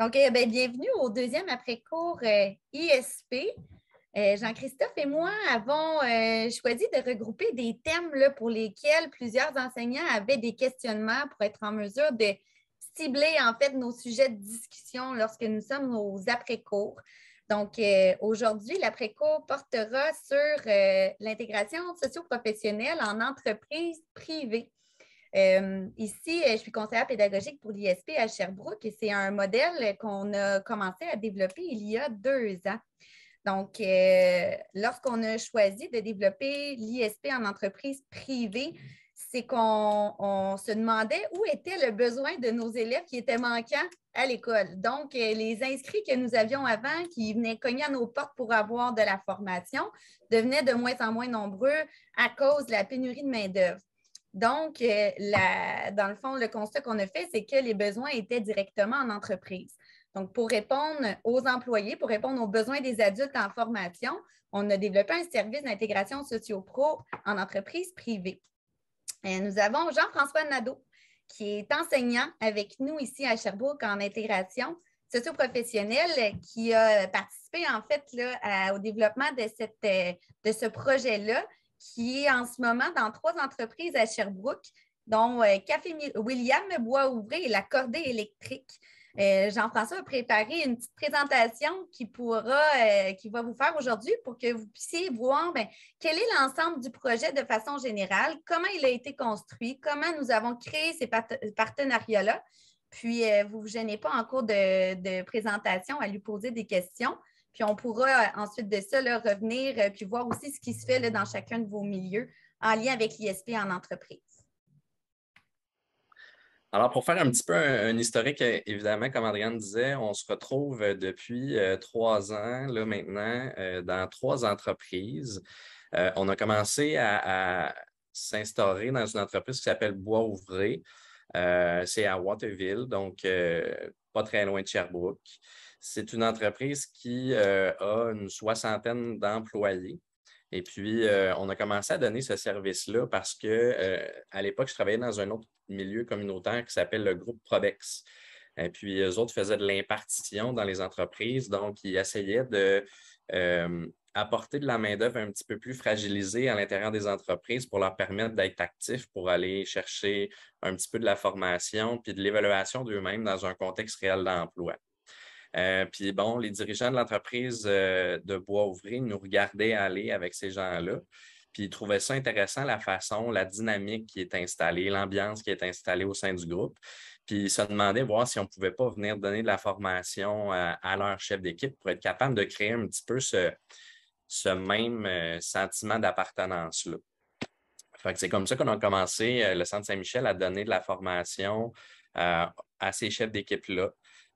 Donc, eh bienvenue au deuxième après-cours euh, ISP. Euh, Jean-Christophe et moi avons euh, choisi de regrouper des thèmes pour lesquels plusieurs enseignants avaient des questionnements pour être en mesure de cibler en fait nos sujets de discussion lorsque nous sommes aux après-cours. Donc, aujourd'hui, l'après-cours portera sur l'intégration socio-professionnelle en entreprise privée. Euh, ici, euh, je suis conseillère pédagogique pour l'ISP à Sherbrooke et c'est un modèle qu'on a commencé à développer il y a deux ans. Donc, euh, lorsqu'on a choisi de développer l'ISP en entreprise privée, c'est qu'on se demandait où était le besoin de nos élèves qui étaient manquants à l'école. Donc, les inscrits que nous avions avant, qui venaient cogner à nos portes pour avoir de la formation, devenaient de moins en moins nombreux à cause de la pénurie de main-d'œuvre. Donc, euh, dans le fond, le constat qu'on a fait, c'est que les besoins étaient directement en entreprise. Donc, pour répondre aux employés, pour répondre aux besoins des adultes en formation, on a développé un service d'intégration socio-pro en entreprise privée. Et euh, nous avons Jean-François Nadeau, qui est enseignant avec nous ici à Sherbrooke en intégration socioprofessionnelle, qui a participé en fait au développement de euh, ce projet-là, qui est en ce moment dans trois entreprises à Sherbrooke, dont euh, Café William Bois ouvré et la cordée électrique. Euh, Jean-François a préparé une petite présentation qui pourra, euh, qui va vous faire aujourd'hui pour que vous puissiez voir ben, quel est l'ensemble du projet de façon générale, comment il a été construit, comment nous avons créé ces partenariats-là. Puis, vous ne vous gênez pas en cours de présentation à lui poser des questions. Puis on pourra euh, ensuite de ça revenir euh, puis voir aussi ce qui se fait dans chacun de vos milieux en lien avec l'ISP en entreprise. Alors, pour faire un petit peu un, historique, euh, évidemment, comme Adrienne disait, on se retrouve depuis trois ans, là maintenant, dans trois entreprises. on a commencé à, à s'instaurer dans une entreprise qui s'appelle Bois Ouvré. C'est à Waterville, donc pas très loin de Sherbrooke. C'est une entreprise qui euh, a une soixantaine d'employés. Et puis, euh, on a commencé à donner ce service-là parce que euh, à l'époque, je travaillais dans un autre milieu communautaire qui s'appelle le groupe Prodex. Et puis, eux autres faisaient de l'impartition dans les entreprises. Donc, ils essayaient de apporter de la main-d'œuvre un petit peu plus fragilisée à l'intérieur des entreprises pour leur permettre d'être actifs, pour aller chercher un petit peu de la formation puis de l'évaluation d'eux-mêmes dans un contexte réel d'emploi. Euh, puis bon, les dirigeants de l'entreprise euh, de bois ouvry nous regardaient aller avec ces gens-là. Puis ils trouvaient ça intéressant, la façon, la dynamique qui est installée, l'ambiance qui est installée au sein du groupe. Puis ils se demandaient voir si on ne pouvait pas venir donner de la formation à, leur chef d'équipe pour être capable de créer un petit peu ce, même euh, sentiment d'appartenance-là. C'est comme ça qu'on a commencé le Centre Saint-Michel à donner de la formation à ces chefs d'équipe-là.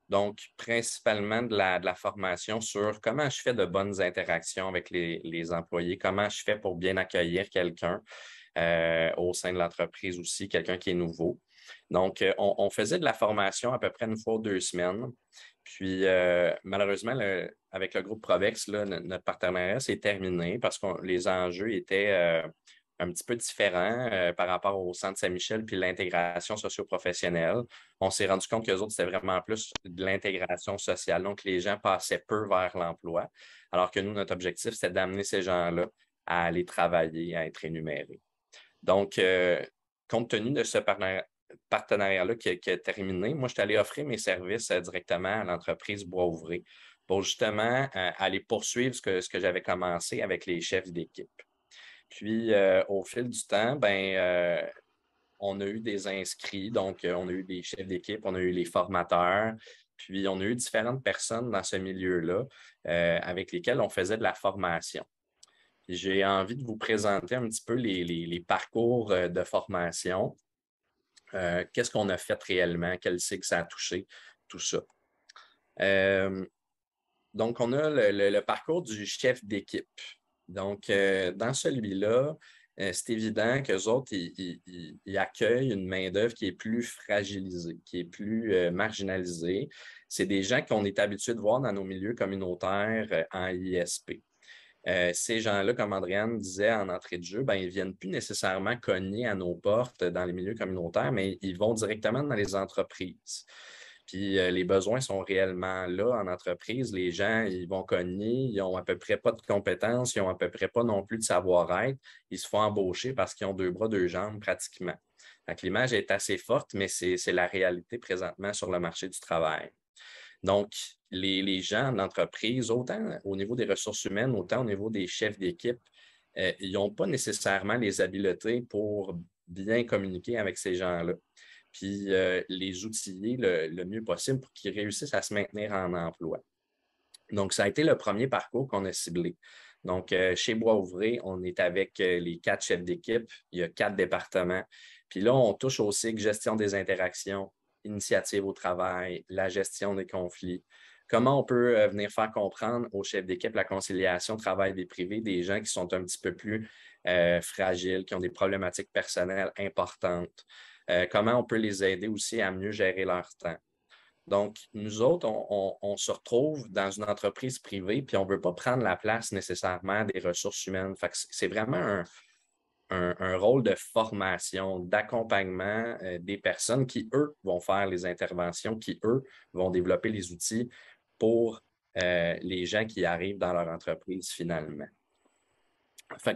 Donc, principalement de la, formation sur comment je fais de bonnes interactions avec les, employés, comment je fais pour bien accueillir quelqu'un euh, au sein de l'entreprise aussi, quelqu'un qui est nouveau. Donc, euh, on, faisait de la formation à peu près une fois ou deux semaines. Puis, euh, malheureusement, avec le groupe Provex, là, notre partenariat s'est terminé parce que les enjeux étaient un petit peu différent euh, par rapport au Centre Saint-Michel puis l'intégration socio-professionnelle. On s'est rendu compte que les autres, c'était vraiment plus de l'intégration sociale. Donc, les gens passaient peu vers l'emploi, alors que nous, notre objectif, c'était d'amener ces gens-là à aller travailler, à être énumérés. Donc, euh, compte tenu de ce partenariat-là qui, est terminé, moi, je suis allé offrir mes services euh, directement à l'entreprise Bois-Ouvré pour justement aller poursuivre ce que, ce que j'avais commencé avec les chefs d'équipe. Puis, euh, au fil du temps, ben, euh, on a eu des inscrits, donc euh, on a eu des chefs d'équipe, on a eu les formateurs, puis on a eu différentes personnes dans ce milieu-là avec lesquelles on faisait de la formation. J'ai envie de vous présenter un petit peu les, parcours de formation. Qu'est-ce qu'on a fait réellement? Quel cycle ça a touché? Tout ça. donc, on a le parcours du chef d'équipe. Donc, euh, dans celui-là, euh, c'est évident qu'eux autres, ils, accueillent une main-d'œuvre qui est plus fragilisée, qui est plus euh, marginalisée. C'est des gens qu'on est habitué de voir dans nos milieux communautaires en ISP. ces gens-là, comme Andréane disait en entrée de jeu, ben, ils ne viennent plus nécessairement cogner à nos portes dans les milieux communautaires, mais ils vont directement dans les entreprises. Puis euh, les besoins sont réellement là en entreprise. Les gens, ils vont cogner, ils ont à peu près pas de compétences, ils ont à peu près pas non plus de savoir-être. Ils se font embaucher parce qu'ils ont deux bras, deux jambes pratiquement. Donc, l'image est assez forte, mais c'est la réalité présentement sur le marché du travail. Donc, les, gens de autant au niveau des ressources humaines, autant au niveau des chefs d'équipe, euh, ils n'ont pas nécessairement les habiletés pour bien communiquer avec ces gens-là puis euh, les outiller le, mieux possible pour qu'ils réussissent à se maintenir en emploi. Donc, ça a été le premier parcours qu'on a ciblé. Donc, euh, chez Bois-Ouvré, on est avec euh, les quatre chefs d'équipe, il y a quatre départements. Puis là, on touche aussi cycle gestion des interactions, initiative au travail, la gestion des conflits. Comment on peut venir faire comprendre aux chefs d'équipe la conciliation travail des privés, des gens qui sont un petit peu plus fragiles, qui ont des problématiques personnelles importantes. Euh, comment on peut les aider aussi à mieux gérer leur temps. Donc, nous autres, on, se retrouve dans une entreprise privée, puis on ne veut pas prendre la place nécessairement des ressources humaines. c'est vraiment un, rôle de formation, d'accompagnement euh, des personnes qui, eux, vont faire les interventions, qui, eux, vont développer les outils pour euh, les gens qui arrivent dans leur entreprise finalement.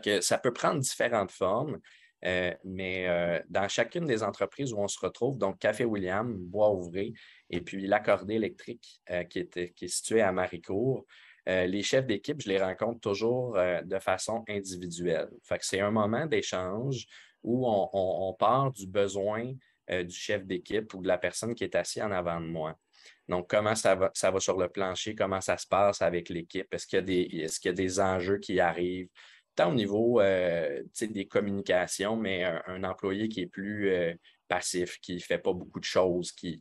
que ça peut prendre différentes formes. Euh, mais euh, dans chacune des entreprises où on se retrouve, donc Café William, Bois Ouvré, et puis l'accordé électrique euh, qui, est, qui situé à Maricourt, les chefs d'équipe, je les rencontre toujours de façon individuelle. c'est un moment d'échange où on, part du besoin du chef d'équipe ou de la personne qui est assise en avant de moi. Donc, comment ça va, sur le plancher, comment ça se passe avec l'équipe, est-ce qu'il y a des enjeux qui arrivent, tant au niveau euh, des communications, mais un, employé qui est plus euh, passif, qui ne fait pas beaucoup de choses, qui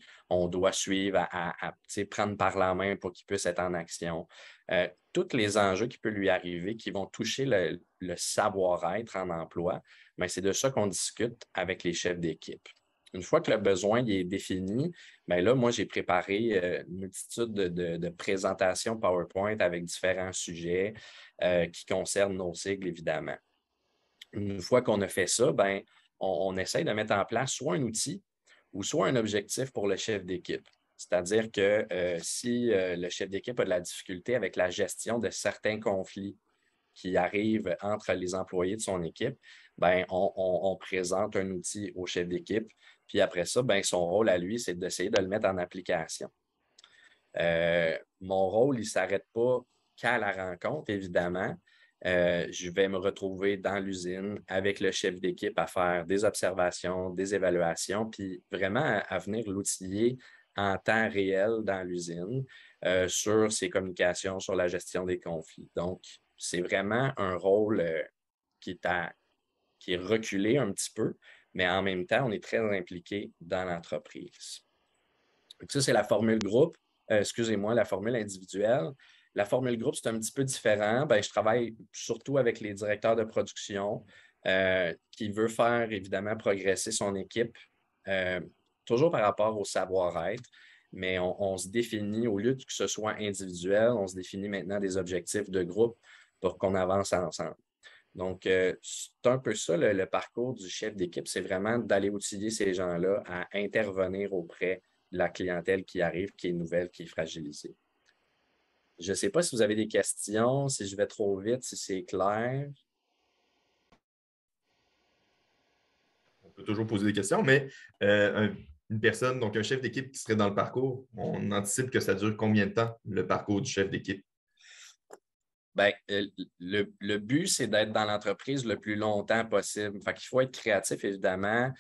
doit suivre, à, prendre par la main pour qu'il puisse être en action. Euh, tous les enjeux qui peuvent lui arriver, qui vont toucher le, savoir-être en emploi, ben, c'est de ça qu'on discute avec les chefs d'équipe. Une fois que le besoin est défini, bien là, moi, j'ai préparé euh, une multitude de, présentations PowerPoint avec différents sujets euh, qui concernent nos sigles, évidemment. Une fois qu'on a fait ça, bien, on, essaye de mettre en place soit un outil ou soit un objectif pour le chef d'équipe. C'est-à-dire que euh, si le chef d'équipe a de la difficulté avec la gestion de certains conflits qui arrivent entre les employés de son équipe, ben, on, présente un outil au chef d'équipe puis après ça, ben, son rôle à lui, c'est d'essayer de le mettre en application. Euh, mon rôle, il ne s'arrête pas qu'à la rencontre, évidemment. Euh, je vais me retrouver dans l'usine avec le chef d'équipe à faire des observations, des évaluations, puis vraiment à, venir l'outiller en temps réel dans l'usine euh, sur ses communications, sur la gestion des conflits. Donc, c'est vraiment un rôle qui, est qui est reculé un petit peu, mais en même temps, on est très impliqué dans l'entreprise. Ça, c'est la formule groupe, euh, excusez-moi, la formule individuelle. La formule groupe, c'est un petit peu différent. Ben, je travaille surtout avec les directeurs de production euh, qui veulent faire évidemment progresser son équipe, euh, toujours par rapport au savoir-être, mais on, on, se définit, au lieu que ce soit individuel, on se définit maintenant des objectifs de groupe pour qu'on avance ensemble. Donc, euh, c'est un peu ça le, parcours du chef d'équipe, c'est vraiment d'aller outiller ces gens-là à intervenir auprès de la clientèle qui arrive, qui est nouvelle, qui est fragilisée. Je ne sais pas si vous avez des questions, si je vais trop vite, si c'est clair. On peut toujours poser des questions, mais euh, une personne, donc un chef d'équipe qui serait dans le parcours, on anticipe que ça dure combien de temps, le parcours du chef d'équipe? Bien, euh, le, but, c'est d'être dans l'entreprise le plus longtemps possible. Fait qu'il faut être créatif, évidemment,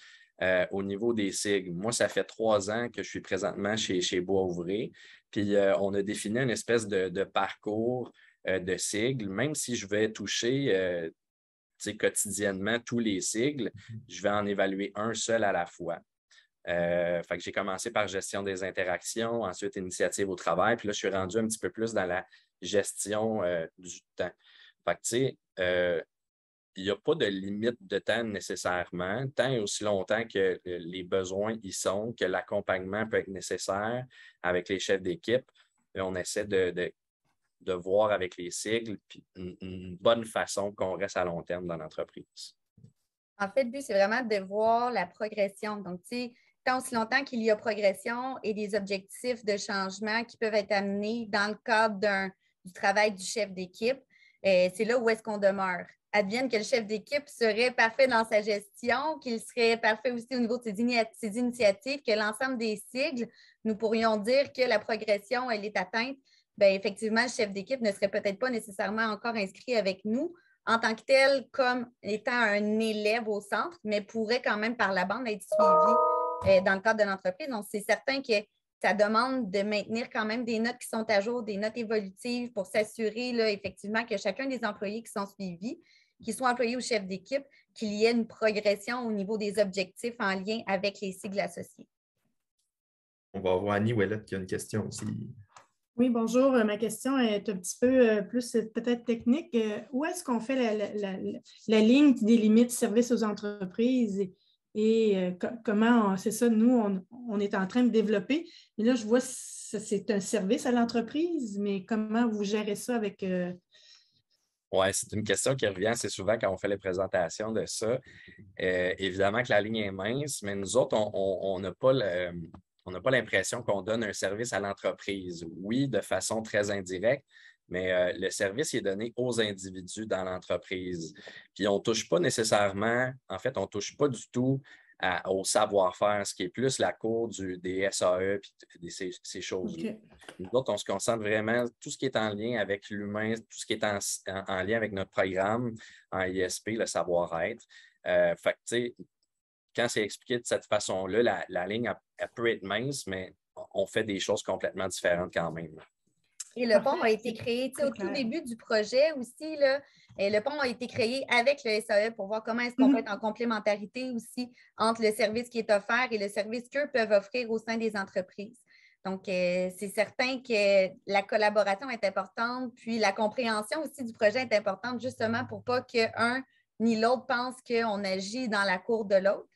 euh, au niveau des sigles. Moi, ça fait trois ans que je suis présentement chez, chez Bois Ouvré. Puis, euh, on a défini une espèce de, parcours de sigles. Même si je vais toucher quotidiennement tous les sigles, je vais en évaluer un seul à la fois. fait que j'ai commencé par gestion des interactions, ensuite initiative au travail, puis là, je suis rendu un petit peu plus dans la gestion euh, du temps. Euh, il n'y a pas de limite de temps nécessairement, tant et aussi longtemps que euh, les besoins y sont, que l'accompagnement peut être nécessaire avec les chefs d'équipe. On essaie de, voir avec les sigles puis une, bonne façon qu'on reste à long terme dans l'entreprise. En fait, le but, c'est vraiment de voir la progression. Donc, tu sais, tant aussi longtemps qu'il y a progression et des objectifs de changement qui peuvent être amenés dans le cadre d'un du travail du chef d'équipe, euh, c'est là où est-ce qu'on demeure. Advienne que le chef d'équipe serait parfait dans sa gestion, qu'il serait parfait aussi au niveau de ses, initiatives, que l'ensemble des sigles, nous pourrions dire que la progression, elle est atteinte. Bien, effectivement, le chef d'équipe ne serait peut-être pas nécessairement encore inscrit avec nous, en tant que tel comme étant un élève au centre, mais pourrait quand même par la bande être suivi euh, dans le cadre de l'entreprise. Donc, c'est certain que ça demande de maintenir quand même des notes qui sont à jour, des notes évolutives pour s'assurer effectivement que chacun des employés qui sont suivis, qu'ils soient employés ou chefs d'équipe, qu'il y ait une progression au niveau des objectifs en lien avec les sigles associés. On va avoir Annie Ouellette qui a une question aussi. Oui, bonjour. Euh, ma question est un petit peu euh, plus euh, peut-être technique. Où est-ce qu'on fait la, ligne qui délimite service aux entreprises et euh, comment, c'est ça, nous, on, est en train de développer. Mais là, je vois, c'est un service à l'entreprise, mais comment vous gérez ça avec... Euh? Oui, c'est une question qui revient assez souvent quand on fait les présentations de ça. Euh, évidemment que la ligne est mince, mais nous autres, on on n'a pas l'impression qu'on donne un service à l'entreprise. Oui, de façon très indirecte, mais euh, le service est donné aux individus dans l'entreprise. Puis on ne touche pas nécessairement, en fait, on ne touche pas du tout au savoir-faire, ce qui est plus la cour du, des SAE et ces, choses-là. on se concentre vraiment tout ce qui est en lien avec l'humain, tout ce qui est en, lien avec notre programme en ISP, le savoir-être. Euh, fait que, quand c'est expliqué de cette façon-là, la, ligne, elle peut être mince, mais on fait des choses complètement différentes quand même. Et le pont a été créé au tout début du projet aussi. Là, et euh, le pont a été créé avec le SAE pour voir comment est-ce qu'on mhm. peut être en complémentarité aussi entre le service qui est offert et le service qu'eux peuvent offrir au sein des entreprises. Donc, euh, c'est certain que la collaboration est importante, puis la compréhension aussi du projet est importante justement pour pas qu'un ni l'autre pense qu'on agit dans la cour de l'autre.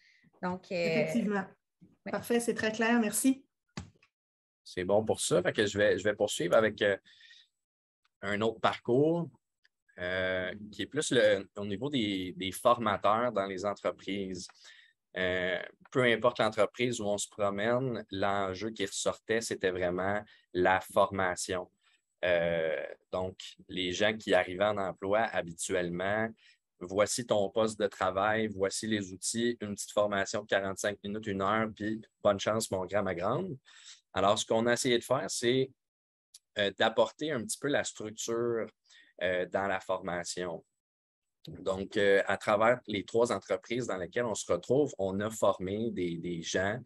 Donc, euh, Effectivement. Parfait, c'est très clair, merci c'est bon pour ça. que je vais, poursuivre avec euh, un autre parcours euh, qui est plus au niveau des, formateurs dans les entreprises. Euh, peu importe l'entreprise où on se promène, l'enjeu qui ressortait, c'était vraiment la formation. donc, les gens qui arrivaient en emploi habituellement, voici ton poste de travail, voici les outils, une petite formation de 45 minutes, une heure, puis bonne chance, mon grand, ma grande. Alors, ce qu'on a essayé de faire, c'est euh, d'apporter un petit peu la structure euh, dans la formation. Donc, euh, à travers les trois entreprises dans lesquelles on se retrouve, on a formé des, gens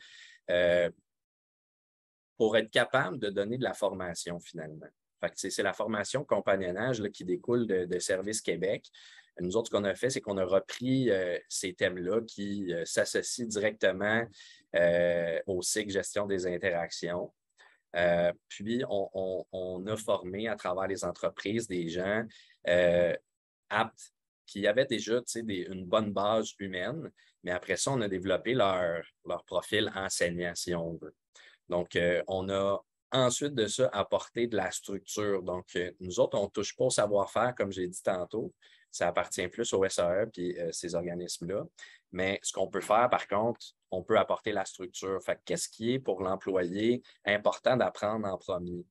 pour être capable de donner de la formation finalement. C'est la formation compagnonnage qui découle de Service Québec nous autres, ce qu'on a fait, c'est qu'on a repris euh, ces thèmes-là qui euh, s'associent directement euh, au cycle gestion des interactions. puis, on, a formé à travers les entreprises des gens aptes qui avaient déjà une bonne base humaine, mais après ça, on a développé leur, profil enseignant, si on veut. Donc, on a ensuite de ça apporté de la structure. Donc, nous autres, on ne touche pas au savoir-faire, comme j'ai dit tantôt, ça appartient plus au SAE puis euh, ces organismes-là. Mais ce qu'on peut faire, par contre, on peut apporter la structure. qu'est-ce qui est pour l'employé important d'apprendre en premier?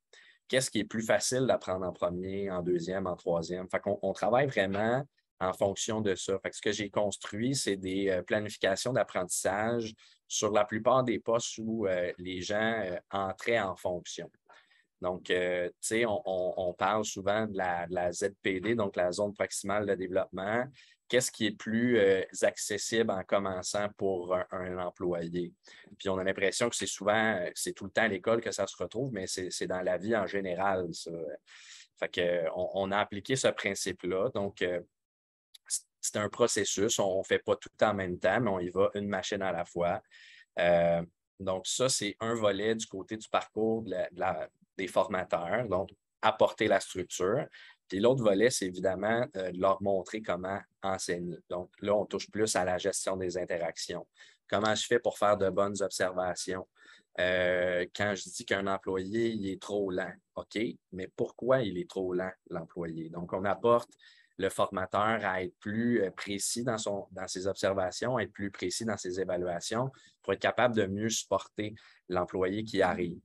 Qu'est-ce qui est plus facile d'apprendre en premier, en deuxième, en troisième? on travaille vraiment en fonction de ça. ce que j'ai construit, c'est des euh, planifications d'apprentissage sur la plupart des postes où euh, les gens entraient en fonction. Donc, euh, tu sais, on, parle souvent de la, ZPD, donc la zone proximale de développement. Qu'est-ce qui est plus euh, accessible en commençant pour un, employé? Puis on a l'impression que c'est souvent, euh, c'est tout le temps à l'école que ça se retrouve, mais c'est dans la vie en général, ça. Fait que, on, a appliqué ce principe-là. Donc, c'est un processus. On ne fait pas tout en même temps, mais on y va une machine à la fois. donc, ça, c'est un volet du côté du parcours de la des formateurs, donc apporter la structure. Puis l'autre volet, c'est évidemment euh, de leur montrer comment enseigner. Donc là, on touche plus à la gestion des interactions. Comment je fais pour faire de bonnes observations? Euh, quand je dis qu'un employé il est trop lent, OK, mais pourquoi il est trop lent, l'employé? Donc, on apporte le formateur à être plus euh, précis dans, son, dans ses observations, être plus précis dans ses évaluations pour être capable de mieux supporter l'employé qui arrive.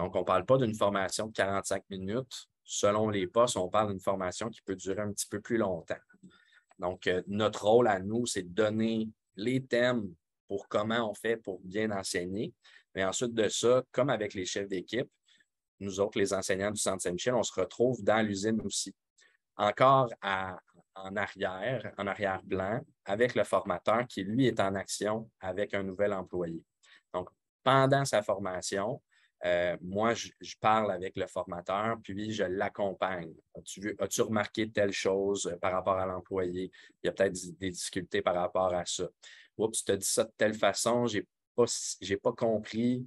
Donc, on ne parle pas d'une formation de 45 minutes. Selon les postes, on parle d'une formation qui peut durer un petit peu plus longtemps. Donc, euh, notre rôle à nous, c'est de donner les thèmes pour comment on fait pour bien enseigner. Mais ensuite de ça, comme avec les chefs d'équipe, nous autres, les enseignants du Centre Saint-Michel, on se retrouve dans l'usine aussi. Encore en arrière, en arrière-plan, avec le formateur qui, lui, est en action avec un nouvel employé. Donc, pendant sa formation, euh, moi, je, parle avec le formateur, puis je l'accompagne. As-tu as remarqué telle chose euh, par rapport à l'employé? Il y a peut-être des difficultés par rapport à ça. Oups, tu te dis ça de telle façon, j'ai pas, pas compris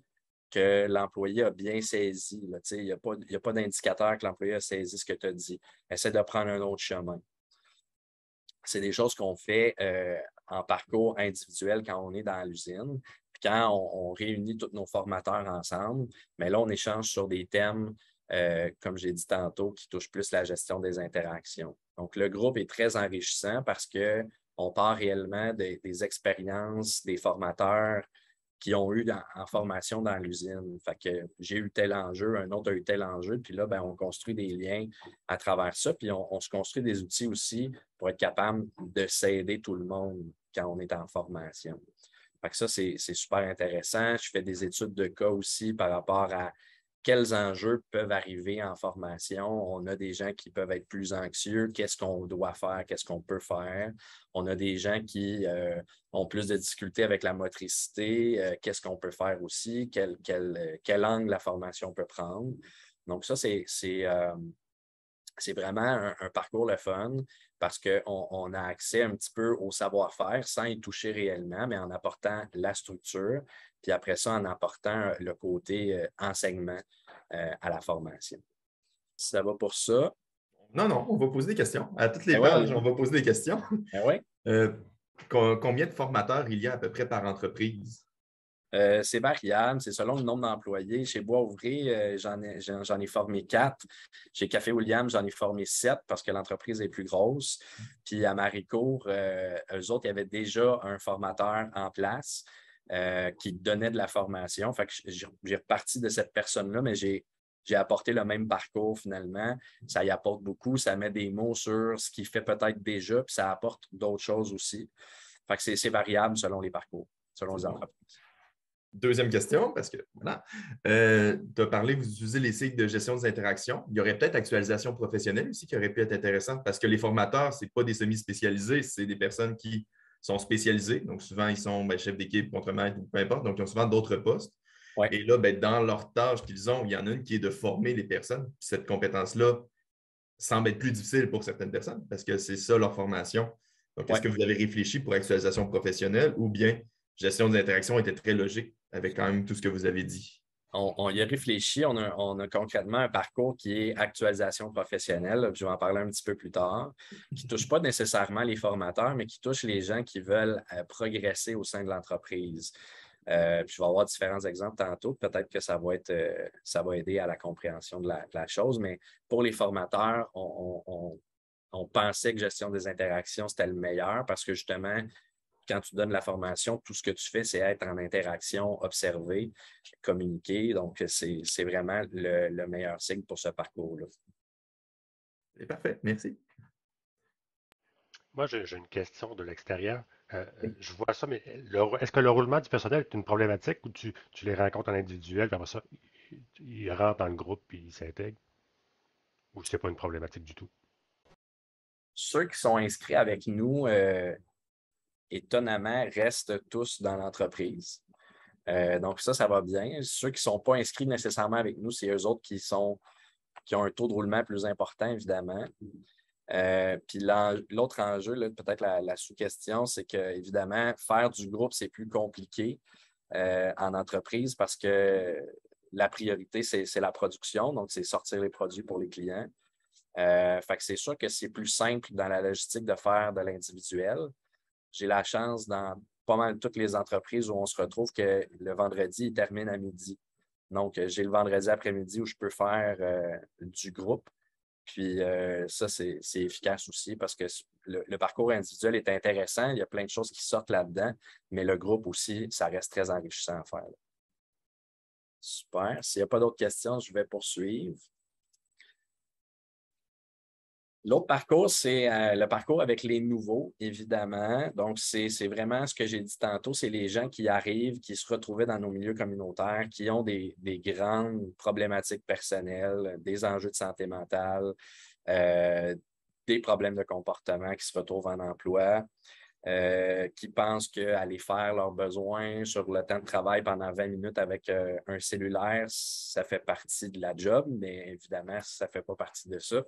que l'employé a bien saisi. il n'y a pas, d'indicateur que l'employé a saisi ce que tu as dit. Essaie de prendre un autre chemin. C'est des choses qu'on fait euh, en parcours individuel quand on est dans l'usine, quand on, réunit tous nos formateurs ensemble, mais là, on échange sur des thèmes, euh, comme j'ai dit tantôt, qui touchent plus la gestion des interactions. Donc, le groupe est très enrichissant parce qu'on part réellement des expériences des formateurs qui ont eu en formation dans l'usine. Fait que j'ai eu tel enjeu, un autre a eu tel enjeu, puis là, ben, on construit des liens à travers ça, puis on, on se construit des outils aussi pour être capable de s'aider tout le monde quand on est en formation ça, c'est super intéressant. Je fais des études de cas aussi par rapport à quels enjeux peuvent arriver en formation. On a des gens qui peuvent être plus anxieux, qu'est-ce qu'on doit faire, qu'est-ce qu'on peut faire. On a des gens qui euh, ont plus de difficultés avec la motricité, euh, qu'est-ce qu'on peut faire aussi, euh, quel, angle la formation peut prendre. Donc ça, c'est vraiment un, parcours le fun parce qu'on a accès un petit peu au savoir-faire sans y toucher réellement, mais en apportant la structure, puis après ça, en apportant euh, le côté euh, enseignement euh, à la formation. ça va pour ça. Non, non, on va poser des questions. À toutes les ben pages, on va poser des questions. Ben combien de formateurs il y a à peu près par entreprise? Euh, c'est variable, c'est selon le nombre d'employés. Chez Bois-Ouvré, euh, j'en ai, formé quatre. Chez Café William, j'en ai formé sept parce que l'entreprise est plus grosse. Puis à Maricourt, euh, eux autres, il y avait déjà un formateur en place euh, qui donnait de la formation. Fait que j'ai reparti de cette personne-là, mais j'ai j'ai apporté le même parcours finalement. Ça y apporte beaucoup, ça met des mots sur ce qu'il fait peut-être déjà, puis ça apporte d'autres choses aussi. Fait que c'est variable selon les parcours, selon les entreprises. Deuxième question, parce que voilà, euh, tu as parlé, vous utilisez les cycles de gestion des interactions. Il y aurait peut-être actualisation professionnelle aussi qui aurait pu être intéressante, parce que les formateurs, ce n'est pas des semi-spécialisés, c'est des personnes qui sont spécialisées. Donc, souvent, ils sont ben, chefs d'équipe, contre-maître peu importe. Donc, ils ont souvent d'autres postes. Et là, ben, dans leur tâche qu'ils ont, il y en a une qui est de former les personnes. cette compétence-là semble être plus difficile pour certaines personnes parce que c'est ça leur formation. Donc, est-ce que vous avez réfléchi pour actualisation professionnelle ou bien gestion des interactions était très logique avec quand même tout ce que vous avez dit. On, y a réfléchi, on a, concrètement un parcours qui est actualisation professionnelle, je vais en parler un petit peu plus tard, qui ne touche pas nécessairement les formateurs, mais qui touche les gens qui veulent euh, progresser au sein de l'entreprise. Euh, je vais avoir différents exemples tantôt. Peut-être que ça va, être, euh, ça va aider à la compréhension de la, chose, mais pour les formateurs, on, on, pensait que gestion des interactions, c'était le meilleur parce que justement, quand tu donnes la formation, tout ce que tu fais, c'est être en interaction, observer, communiquer. Donc, c'est vraiment le, meilleur signe pour ce parcours-là. C'est parfait. Merci. Moi, j'ai une question de l'extérieur. Euh, je vois ça, mais est-ce que le roulement du personnel est une problématique ou tu, les rencontres en individuel, puis ça, ils rentrent dans le groupe puis ils s'intègrent? Ou c'est pas une problématique du tout? Ceux qui sont inscrits avec nous, euh, étonnamment, restent tous dans l'entreprise. Euh, donc, ça, ça va bien. Ceux qui ne sont pas inscrits nécessairement avec nous, c'est eux autres qui, sont, qui ont un taux de roulement plus important, évidemment. Euh, puis l'autre enjeu, peut-être la, sous-question, c'est que, évidemment, faire du groupe, c'est plus compliqué euh, en entreprise parce que la priorité, c'est la production. Donc, c'est sortir les produits pour les clients. fait que c'est sûr que c'est plus simple dans la logistique de faire de l'individuel j'ai la chance dans pas mal toutes les entreprises où on se retrouve que le vendredi, il termine à midi. Donc, euh, j'ai le vendredi après-midi où je peux faire euh, du groupe. Puis euh, ça, c'est efficace aussi parce que le, parcours individuel est intéressant. Il y a plein de choses qui sortent là-dedans, mais le groupe aussi, ça reste très enrichissant à faire. Super. S'il n'y a pas d'autres questions, je vais poursuivre. L'autre parcours, c'est euh, le parcours avec les nouveaux, évidemment. Donc, c'est vraiment ce que j'ai dit tantôt, c'est les gens qui arrivent, qui se retrouvaient dans nos milieux communautaires, qui ont des, grandes problématiques personnelles, des enjeux de santé mentale, euh, des problèmes de comportement qui se retrouvent en emploi. Euh, qui pensent qu'aller faire leurs besoins sur le temps de travail pendant 20 minutes avec un cellulaire, ça fait partie de la job, mais évidemment, ça ne fait pas partie de ça.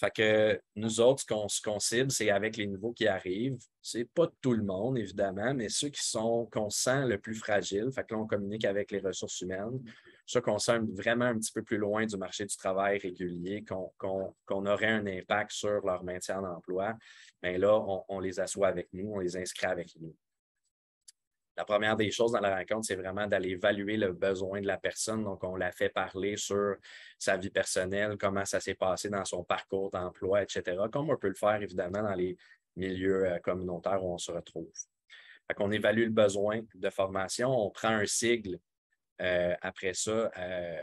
Fait que nous autres, ce qu'on se cible, c'est avec les nouveaux qui arrivent. C'est pas tout le monde, évidemment, mais ceux qui sont qu'on sent le plus fragile. Fait que là, on communique avec les ressources humaines. Ceux qu'on sent vraiment un petit peu plus loin du marché du travail régulier, qu'on aurait un impact sur leur maintien d'emploi, Mais Bien là, on les assoit avec nous, on les inscrit avec nous. La première des choses dans la rencontre, c'est vraiment d'aller évaluer le besoin de la personne. Donc, on la fait parler sur sa vie personnelle, comment ça s'est passé dans son parcours d'emploi, etc., comme on peut le faire évidemment dans les milieux euh, communautaires où on se retrouve. on évalue le besoin de formation, on prend un sigle euh, après ça, euh,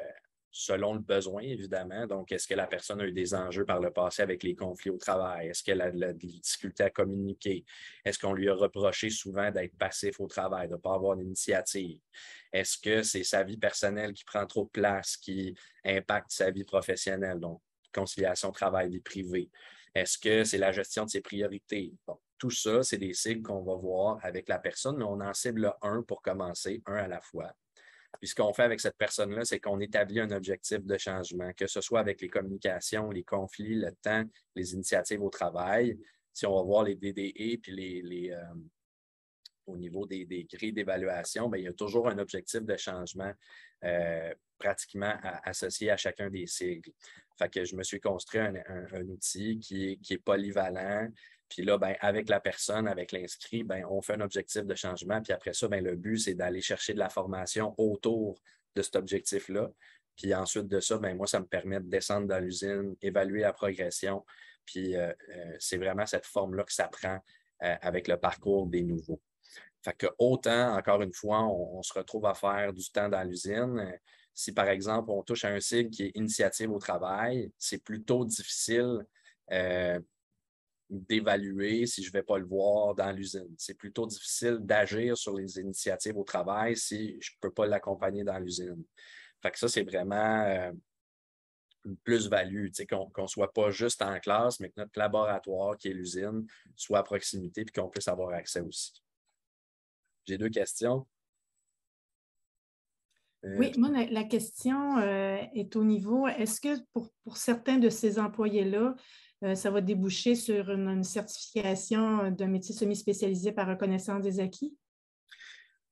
selon le besoin, évidemment. Donc, est-ce que la personne a eu des enjeux par le passé avec les conflits au travail? Est-ce qu'elle a de la difficulté à communiquer? Est-ce qu'on lui a reproché souvent d'être passif au travail, de ne pas avoir d'initiative? Est-ce que c'est sa vie personnelle qui prend trop de place, qui impacte sa vie professionnelle? Donc, conciliation travail-vie privée. Est-ce que c'est la gestion de ses priorités? tout ça, c'est des cibles qu'on va voir avec la personne, mais on en cible un pour commencer, un à la fois. Puis ce qu'on fait avec cette personne-là, c'est qu'on établit un objectif de changement, que ce soit avec les communications, les conflits, le temps, les initiatives au travail. Si on va voir les DDE, puis les, euh, au niveau des, des grilles d'évaluation, ben, il y a toujours un objectif de changement euh, pratiquement associé à chacun des sigles. Fait que je me suis construit un, outil qui est polyvalent, puis là, ben, avec la personne, avec l'inscrit, ben, on fait un objectif de changement. Puis après ça, ben, le but, c'est d'aller chercher de la formation autour de cet objectif-là. Puis ensuite de ça, ben, moi, ça me permet de descendre dans l'usine, évaluer la progression. Puis euh, euh, c'est vraiment cette forme-là que ça prend euh, avec le parcours des nouveaux. Fait que autant, encore une fois, on, se retrouve à faire du temps dans l'usine. Si par exemple, on touche à un cycle qui est initiative au travail, c'est plutôt difficile d'évaluer si je ne vais pas le voir dans l'usine. C'est plutôt difficile d'agir sur les initiatives au travail si je ne peux pas l'accompagner dans l'usine. Fait que ça, c'est vraiment euh, une plus-value, qu'on ne soit pas juste en classe, mais que notre laboratoire, qui est l'usine, soit à proximité et qu'on puisse avoir accès aussi. J'ai deux questions. Euh, oui, moi, la, question euh, est au niveau, est-ce que pour, certains de ces employés-là, euh, ça va déboucher sur une, certification euh, d'un métier semi-spécialisé par reconnaissance des acquis?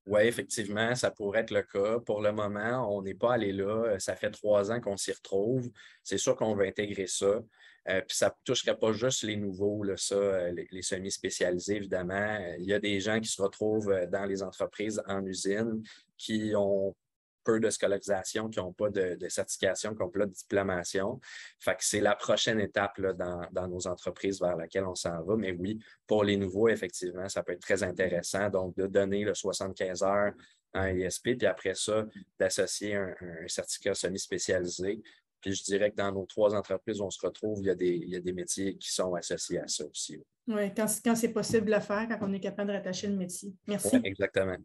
Oui, effectivement, ça pourrait être le cas. Pour le moment, on n'est pas allé là. Euh, ça fait trois ans qu'on s'y retrouve. C'est sûr qu'on veut intégrer ça. puis ça ne toucherait pas juste les nouveaux, là, ça, les semi-spécialisés, évidemment. Il y a des gens qui se retrouvent dans les entreprises en usine qui ont peu de scolarisation, qui n'ont pas de, certification, qui n'ont pas de diplomation. Fait que c'est la prochaine étape dans, nos entreprises vers laquelle on s'en va. Mais oui, pour les nouveaux, effectivement, ça peut être très intéressant. Donc, de donner le 75 heures en ISP, puis après ça, d'associer un, certificat semi-spécialisé. Puis je dirais que dans nos trois entreprises où on se retrouve, il y a des, métiers qui sont associés à ça aussi. Oui, quand, c'est possible de le faire, quand on est capable de rattacher le métier. Merci. exactement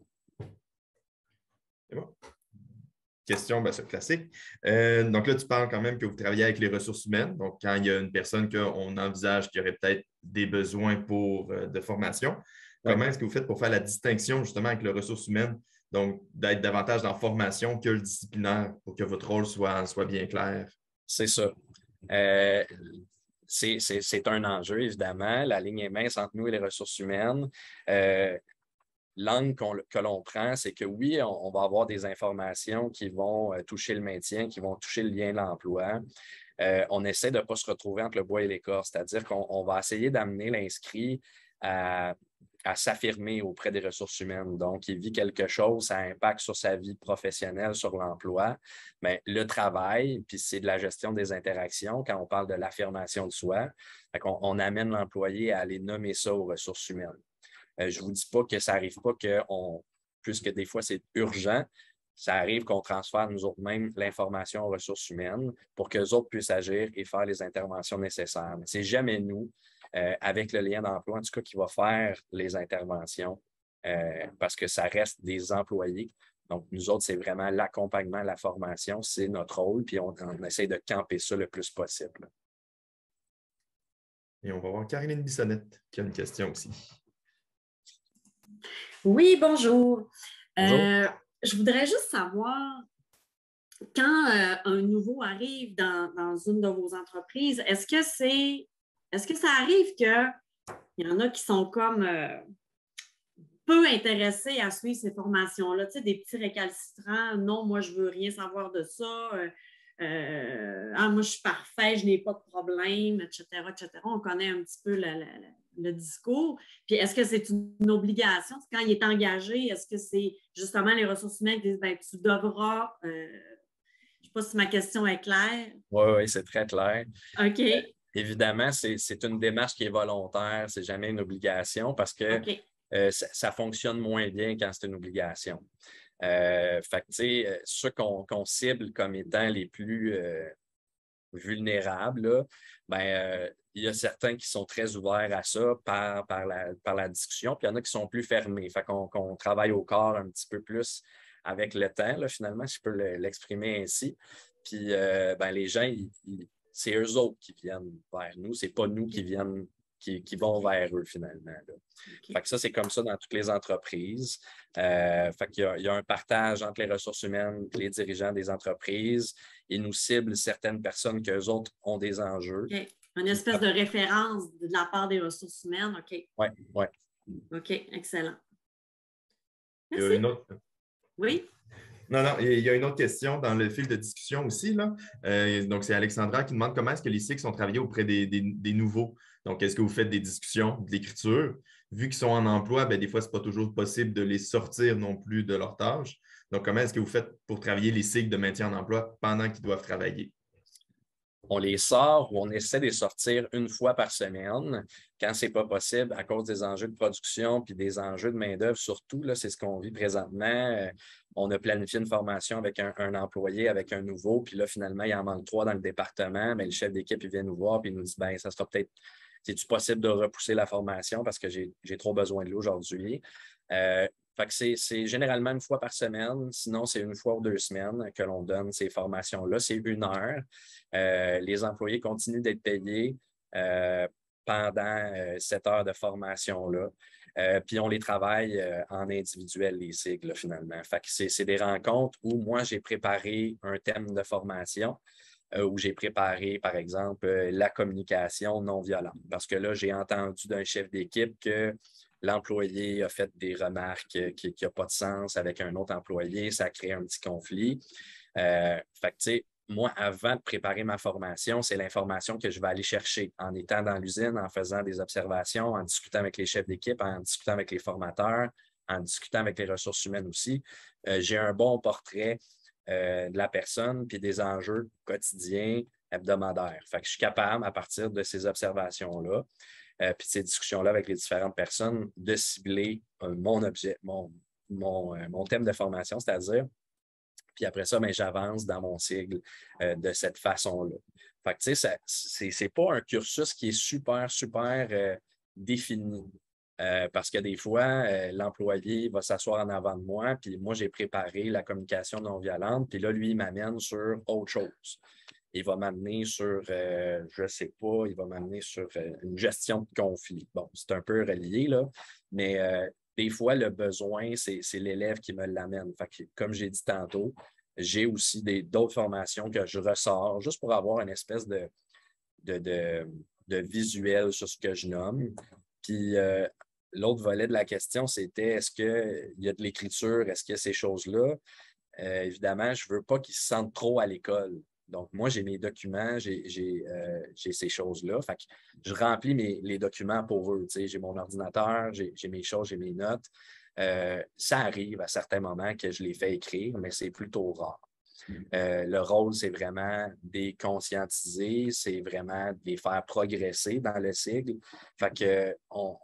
question, ben, c'est classique. Euh, donc là, tu parles quand même que vous travaillez avec les ressources humaines. Donc, quand il y a une personne qu'on envisage qui aurait peut-être des besoins pour, euh, de formation, comment est-ce que vous faites pour faire la distinction justement avec les ressources humaines? Donc, d'être davantage dans formation que le disciplinaire pour que votre rôle soit, soit bien clair. C'est ça. Euh, c'est un enjeu, évidemment. La ligne est mince entre nous et les ressources humaines l'angle que l'on prend, c'est que oui, on, va avoir des informations qui vont euh, toucher le maintien, qui vont toucher le lien de l'emploi. Euh, on essaie de ne pas se retrouver entre le bois et l'écorce, c'est-à-dire qu'on va essayer d'amener l'inscrit à, s'affirmer auprès des ressources humaines. Donc, il vit quelque chose, ça impact sur sa vie professionnelle, sur l'emploi, mais le travail, puis c'est de la gestion des interactions quand on parle de l'affirmation de soi. on amène l'employé à aller nommer ça aux ressources humaines. Euh, je ne vous dis pas que ça n'arrive pas que on, puisque des fois c'est urgent, ça arrive qu'on transfère nous autres mêmes l'information aux ressources humaines pour que les autres puissent agir et faire les interventions nécessaires. Mais c'est jamais nous, euh, avec le lien d'emploi, en tout cas, qui va faire les interventions euh, parce que ça reste des employés. Donc, nous autres, c'est vraiment l'accompagnement, la formation, c'est notre rôle, puis on, on, essaie de camper ça le plus possible. Et on va voir Caroline Bissonnette qui a une question aussi. Oui, bonjour. Euh, je voudrais juste savoir, quand euh, un nouveau arrive dans, une de vos entreprises, est-ce que c'est est-ce que ça arrive qu'il y en a qui sont comme euh, peu intéressés à suivre ces formations-là, tu sais, des petits récalcitrants, non, moi je ne veux rien savoir de ça. ah, moi, je suis parfait, je n'ai pas de problème, etc., etc. On connaît un petit peu la le discours. Puis est-ce que c'est une obligation? Quand il est engagé, est-ce que c'est justement les ressources humaines qui disent ben, tu devras. Euh, je ne sais pas si ma question est claire. Oui, oui, c'est très clair. OK. Euh, évidemment, c'est une démarche qui est volontaire, c'est jamais une obligation parce que euh, ça, fonctionne moins bien quand c'est une obligation. fait que, ceux qu'on cible comme étant les plus vulnérables, là, ben, il y a certains qui sont très ouverts à ça par, la, discussion, puis il y en a qui sont plus fermés. Fait qu'on travaille au corps un petit peu plus avec le temps, finalement, si je peux l'exprimer ainsi. Puis euh, ben, les gens, c'est eux autres qui viennent vers nous, c'est pas nous qui viennent qui, vont vers eux finalement. Fait que ça, c'est comme ça dans toutes les entreprises. Euh, fait il, y a, un partage entre les ressources humaines les dirigeants des entreprises. Ils nous ciblent certaines personnes qu'eux autres ont des enjeux une espèce de référence de la part des ressources humaines. OK. Oui, oui. OK, excellent. Il y a une autre... Oui. Non, non, il y a une autre question dans le fil de discussion aussi. Là. Euh, donc, c'est Alexandra qui demande comment est-ce que les cycles sont travaillés auprès des, nouveaux. Donc, est-ce que vous faites des discussions, de l'écriture? Vu qu'ils sont en emploi, bien, des fois, ce n'est pas toujours possible de les sortir non plus de leur tâche. Donc, comment est-ce que vous faites pour travailler les cycles de maintien en emploi pendant qu'ils doivent travailler? on les sort ou on essaie de les sortir une fois par semaine quand ce n'est pas possible à cause des enjeux de production puis des enjeux de main-d'œuvre. Surtout, c'est ce qu'on vit présentement. Euh, on a planifié une formation avec un, employé, avec un nouveau, puis là, finalement, il en manque trois dans le département. Mais le chef d'équipe, il vient nous voir puis il nous dit ben ça sera peut-être. C'est-tu possible de repousser la formation parce que j'ai trop besoin de l'eau aujourd'hui? Euh, fait que c'est généralement une fois par semaine, sinon c'est une fois ou deux semaines que l'on donne ces formations-là. C'est une heure. Euh, les employés continuent d'être payés euh, pendant euh, cette heure de formation-là. puis on les travaille en individuel, les cycles, finalement. Fait que c'est des rencontres où moi, j'ai préparé un thème de formation où j'ai préparé, par exemple, la communication non violente. Parce que là, j'ai entendu d'un chef d'équipe que l'employé a fait des remarques euh, qui n'ont pas de sens avec un autre employé, ça a créé un petit conflit. Euh, moi, avant de préparer ma formation, c'est l'information que je vais aller chercher en étant dans l'usine, en faisant des observations, en discutant avec les chefs d'équipe, en discutant avec les formateurs, en discutant avec les ressources humaines aussi. Euh, j'ai un bon portrait de la personne puis des enjeux quotidiens, hebdomadaires. je suis capable, à partir de ces observations-là, euh, puis ces discussions-là avec les différentes personnes, de cibler euh, mon objet, euh, mon, thème de formation, c'est-à-dire, puis après ça, ben, j'avance dans mon sigle de cette façon-là. Fait que, tu sais, c'est pas un cursus qui est super, super défini. parce que des fois, l'employé va s'asseoir en avant de moi, puis moi, j'ai préparé la communication non violente, puis là, lui, il m'amène sur autre chose il va m'amener sur, euh, je ne sais pas, il va m'amener sur euh, une gestion de conflit. Bon, c'est un peu relié, là, mais euh, des fois, le besoin, c'est l'élève qui me l'amène. Comme j'ai dit tantôt, j'ai aussi d'autres formations que je ressors juste pour avoir une espèce de, de, de visuel sur ce que je nomme. Puis l'autre volet de la question, c'était est-ce qu'il y a de l'écriture, est-ce qu'il y a ces choses-là? évidemment, je ne veux pas qu'ils se sentent trop à l'école donc, moi, j'ai mes documents, j'ai euh, ces choses-là. je remplis les documents pour eux. J'ai mon ordinateur, j'ai mes choses, j'ai mes notes. Euh, ça arrive à certains moments que je les fais écrire, mais c'est plutôt rare. Euh, le rôle, c'est vraiment de les conscientiser, c'est vraiment de les faire progresser dans le cycle. Fait que on,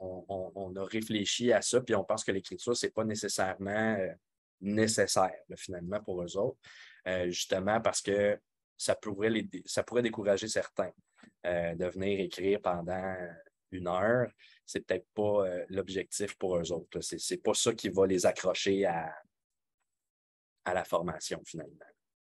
on, a réfléchi à ça, puis on pense que l'écriture, c'est pas nécessairement nécessaire, finalement, pour eux autres. justement parce que ça pourrait, ça pourrait décourager certains euh, de venir écrire pendant une heure. C'est peut-être pas euh, l'objectif pour eux autres. C'est, c'est pas ça qui va les accrocher à la formation finalement.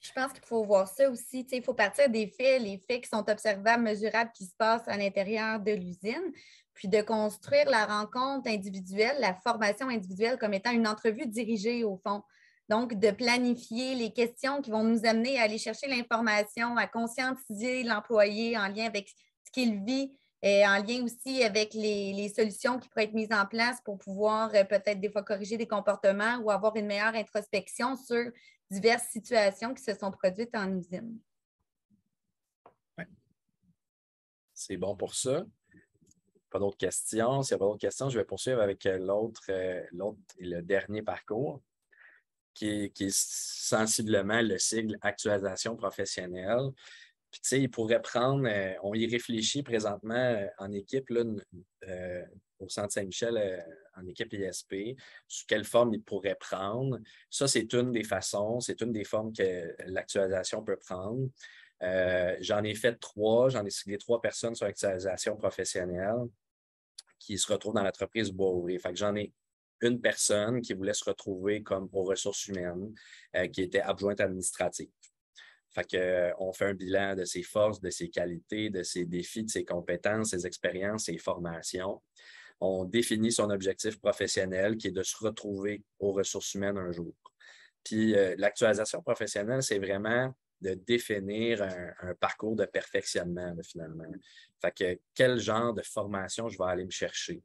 Je pense qu'il faut voir ça aussi. Il faut partir des faits, les faits qui sont observables, mesurables, qui se passent à l'intérieur de l'usine, puis de construire la rencontre individuelle, la formation individuelle comme étant une entrevue dirigée au fond. Donc, de planifier les questions qui vont nous amener à aller chercher l'information, à conscientiser l'employé en lien avec ce qu'il vit, et euh, en lien aussi avec les, solutions qui pourraient être mises en place pour pouvoir euh, peut-être des fois corriger des comportements ou avoir une meilleure introspection sur diverses situations qui se sont produites en usine. C'est bon pour ça. Pas d'autres questions. S'il n'y a pas d'autres questions, je vais poursuivre avec euh, l'autre, l'autre le dernier parcours qui est, sensiblement le sigle actualisation professionnelle. Puis, tu sais, ils pourraient prendre, euh, on y réfléchit présentement euh, en équipe, là, euh, au Centre Saint-Michel, en équipe ISP, sous quelle forme il pourrait prendre. Ça, c'est une des façons, c'est une des formes que l'actualisation peut prendre. j'en ai fait trois, j'en ai ciblé trois personnes sur l'actualisation professionnelle qui se retrouvent dans l'entreprise bois Fait que j'en ai une personne qui voulait se retrouver comme aux ressources humaines, euh, qui était adjointe administrative. Fait que, euh, on fait un bilan de ses forces, de ses qualités, de ses défis, de ses compétences, ses expériences, ses formations. On définit son objectif professionnel qui est de se retrouver aux ressources humaines un jour. Puis euh, l'actualisation professionnelle, c'est vraiment de définir un, parcours de perfectionnement finalement. Fait que quel genre de formation je vais aller me chercher?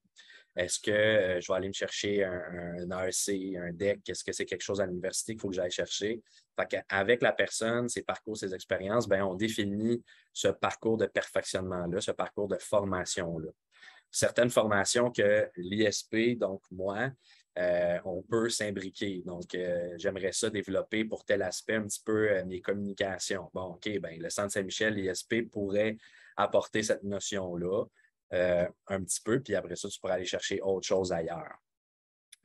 Est-ce que euh, je vais aller me chercher un, un AEC, un DEC? Est-ce que c'est quelque chose à l'université qu'il faut que j'aille chercher? Fait Avec la personne, ses parcours, ses expériences, ben, on définit ce parcours de perfectionnement-là, ce parcours de formation-là. Certaines formations que l'ISP, donc moi, euh, on peut s'imbriquer. Donc, euh, j'aimerais ça développer pour tel aspect un petit peu mes communications. Bon, OK, ben, le Centre Saint-Michel, l'ISP pourrait apporter cette notion-là. Euh, un petit peu, puis après ça, tu pourras aller chercher autre chose ailleurs.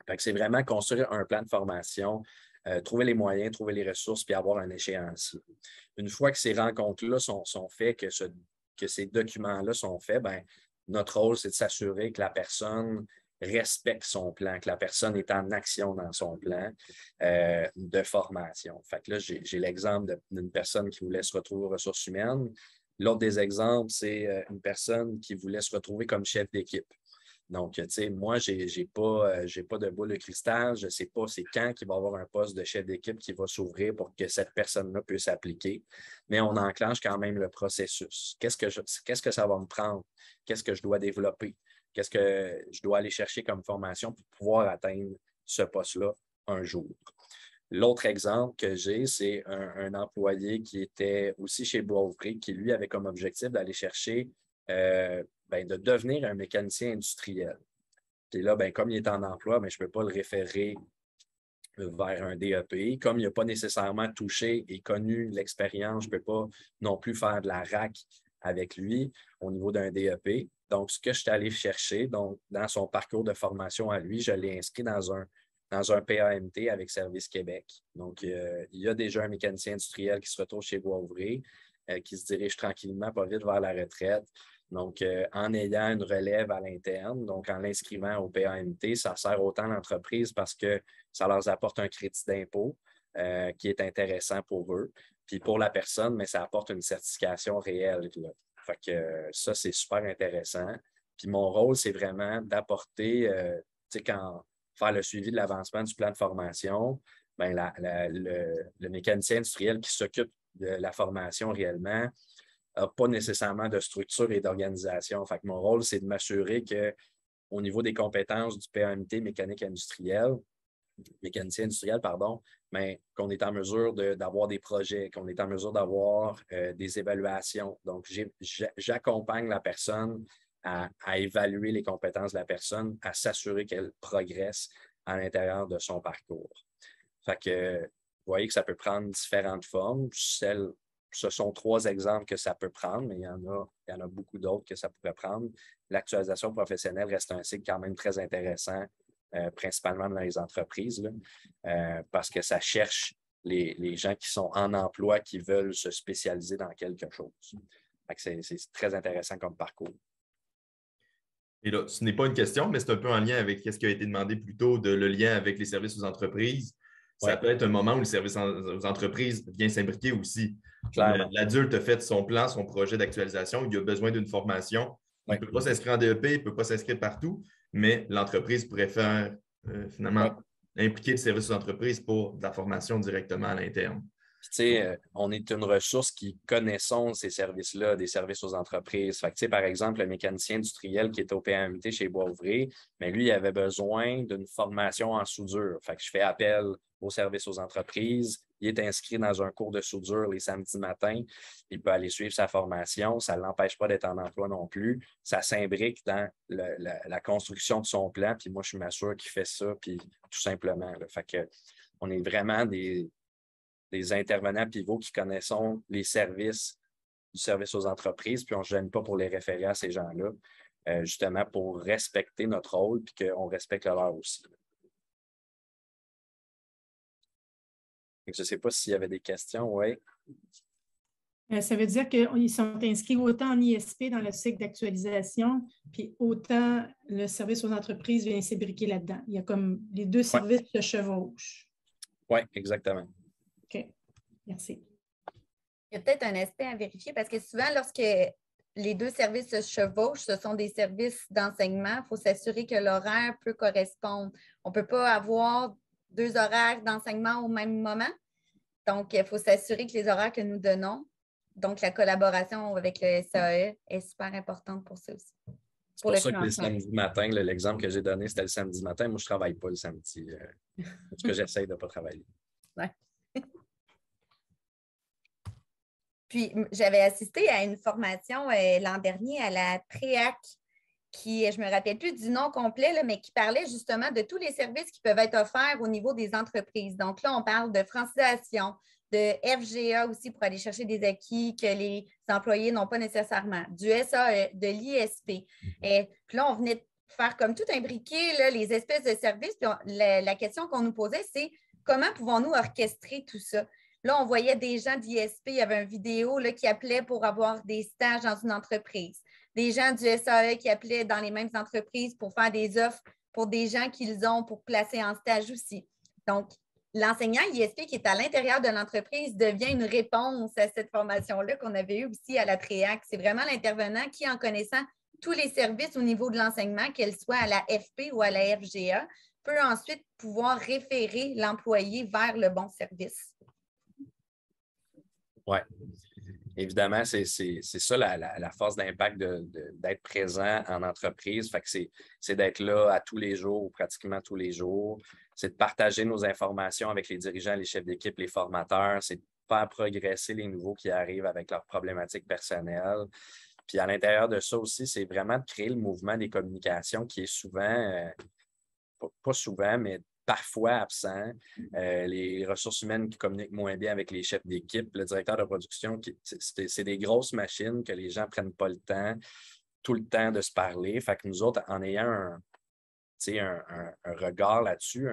Fait que c'est vraiment construire un plan de formation, euh, trouver les moyens, trouver les ressources, puis avoir un échéancier. Une fois que ces rencontres-là sont, sont faites, que, que ces documents-là sont faits, ben, notre rôle, c'est de s'assurer que la personne respecte son plan, que la personne est en action dans son plan euh, de formation. Fait que là, j'ai l'exemple d'une personne qui voulait se retrouver aux ressources humaines, L'autre des exemples, c'est euh, une personne qui voulait se retrouver comme chef d'équipe. Donc, tu sais, moi, je n'ai pas, euh, j'ai pas de boule de cristal. Je ne sais pas c'est quand qu'il va y avoir un poste de chef d'équipe qui va s'ouvrir pour que cette personne-là puisse s'appliquer. Mais on enclenche quand même le processus. Qu'est-ce que, qu'est-ce que ça va me prendre? Qu'est-ce que je dois développer? Qu'est-ce que je dois aller chercher comme formation pour pouvoir atteindre ce poste-là un jour? L'autre exemple que j'ai, c'est un, employé qui était aussi chez bois Boisvry, qui lui avait comme objectif d'aller chercher, euh, ben, de devenir un mécanicien industriel. Et là, ben, comme il est en emploi, ben, je ne peux pas le référer vers un DEP. Comme il n'a pas nécessairement touché et connu l'expérience, je ne peux pas non plus faire de la RAC avec lui au niveau d'un DEP. Donc, ce que je suis allé chercher, donc, dans son parcours de formation à lui, je l'ai inscrit dans un dans un PAMT avec Service Québec. Donc, euh, il y a déjà un mécanicien industriel qui se retrouve chez Bois-Ouvré, euh, qui se dirige tranquillement, pas vite, vers la retraite. Donc, euh, en ayant une relève à l'interne, donc en l'inscrivant au PAMT, ça sert autant l'entreprise parce que ça leur apporte un crédit d'impôt qui est intéressant pour eux. Puis pour la personne, mais ça apporte une certification réelle. Là. Fait que ça, c'est super intéressant. Puis mon rôle, c'est vraiment d'apporter, tu sais, quand, faire le suivi de l'avancement du plan de formation, bien, le, mécanicien industriel qui s'occupe de la formation réellement n'a pas nécessairement de structure et d'organisation. Fait mon rôle, c'est de m'assurer qu'au niveau des compétences du PMT mécanique industrielle, mécanicien industriel, pardon, mais ben, qu'on est en mesure d'avoir des projets, qu'on est en mesure d'avoir euh, des évaluations. Donc, j'accompagne la personne à, évaluer les compétences de la personne, à s'assurer qu'elle progresse à l'intérieur de son parcours. vous voyez que ça peut prendre différentes formes. ce sont trois exemples que ça peut prendre, mais il y en a, il y en a beaucoup d'autres que ça pourrait prendre. L'actualisation professionnelle reste un cycle quand même très intéressant, euh, principalement dans les entreprises, euh, parce que ça cherche les, gens qui sont en emploi, qui veulent se spécialiser dans quelque chose. c'est très intéressant comme parcours. Et là, ce n'est pas une question, mais c'est un peu en lien avec ce qui a été demandé plus tôt de le lien avec les services aux entreprises. Ça peut être un moment où les services aux entreprises viennent s'imbriquer aussi. L'adulte a fait son plan, son projet d'actualisation, il a besoin d'une formation. Il ne peut pas s'inscrire en DEP, il ne peut pas s'inscrire partout, mais l'entreprise préfère faire euh, finalement impliquer le service aux entreprises pour de la formation directement à l'interne. Euh, on est une ressource qui connaissons ces services-là, des services aux entreprises. par exemple, le mécanicien industriel qui était au PMT chez ouvrier mais lui, il avait besoin d'une formation en soudure. Fait je fais appel aux services aux entreprises. Il est inscrit dans un cours de soudure les samedis matins. Il peut aller suivre sa formation. Ça ne l'empêche pas d'être en emploi non plus. Ça s'imbrique dans la, construction de son plan. Puis moi, je m'assure qu'il fait ça, puis tout simplement. Fait que on est vraiment des, des intervenants pivots qui connaissent les services du service aux entreprises, puis on ne gêne pas pour les référer à ces gens-là, euh, justement pour respecter notre rôle, puis qu'on respecte le leur aussi. je ne sais pas s'il y avait des questions, oui. Euh, ça veut dire qu'ils sont inscrits autant en ISP dans le cycle d'actualisation, puis autant le service aux entreprises vient s'ébriquer là-dedans. Il y a comme les deux services se chevauchent. Oui, exactement. Merci. Il y a peut-être un aspect à vérifier parce que souvent, lorsque les deux services se chevauchent, ce sont des services d'enseignement. Il faut s'assurer que l'horaire peut correspondre. On ne peut pas avoir deux horaires d'enseignement au même moment. Donc, il faut s'assurer que les horaires que nous donnons, donc la collaboration avec le SAE est super importante pour ça aussi. C'est pour, que le samedi matin, l'exemple que j'ai donné, c'était le samedi matin. Moi, je ne travaille pas le samedi. Euh, parce que j'essaie de ne pas travailler. Ouais. Puis j'avais assisté à une formation euh, l'an dernier à la PREAC, qui, je ne me rappelle plus du nom complet, mais qui parlait justement de tous les services qui peuvent être offerts au niveau des entreprises. Donc là, on parle de francisation, de FGA aussi pour aller chercher des acquis que les employés n'ont pas nécessairement, du SAE, euh, de l'ISP. Mm-hmm. Et puis là, on venait de faire comme tout imbriquer les espèces de services. la question qu'on nous posait, c'est comment pouvons-nous orchestrer tout ça? Là, on voyait des gens d'ISP, il y avait une vidéo là, qui appelait pour avoir des stages dans une entreprise. Des gens du SAE qui appelaient dans les mêmes entreprises pour faire des offres pour des gens qu'ils ont pour placer en stage aussi. Donc, l'enseignant ISP qui est à l'intérieur de l'entreprise devient une réponse à cette formation-là qu'on avait eue aussi à la TREAC. C'est vraiment l'intervenant qui, en connaissant tous les services au niveau de l'enseignement, qu'elle soit à la FP ou à la FGA, peut ensuite pouvoir référer l'employé vers le bon service. Oui. Évidemment, c'est ça la, force d'impact d'être présent en entreprise. c'est d'être là à tous les jours, ou pratiquement tous les jours. C'est de partager nos informations avec les dirigeants, les chefs d'équipe, les formateurs. C'est de faire progresser les nouveaux qui arrivent avec leurs problématiques personnelles. Puis à l'intérieur de ça aussi, c'est vraiment de créer le mouvement des communications qui est souvent, euh, pas souvent, mais parfois absent, mm. euh, les ressources humaines qui communiquent moins bien avec les chefs d'équipe, le directeur de production, c'est des grosses machines que les gens ne prennent pas le temps, tout le temps de se parler. Fait que nous autres, en ayant un, regard là-dessus,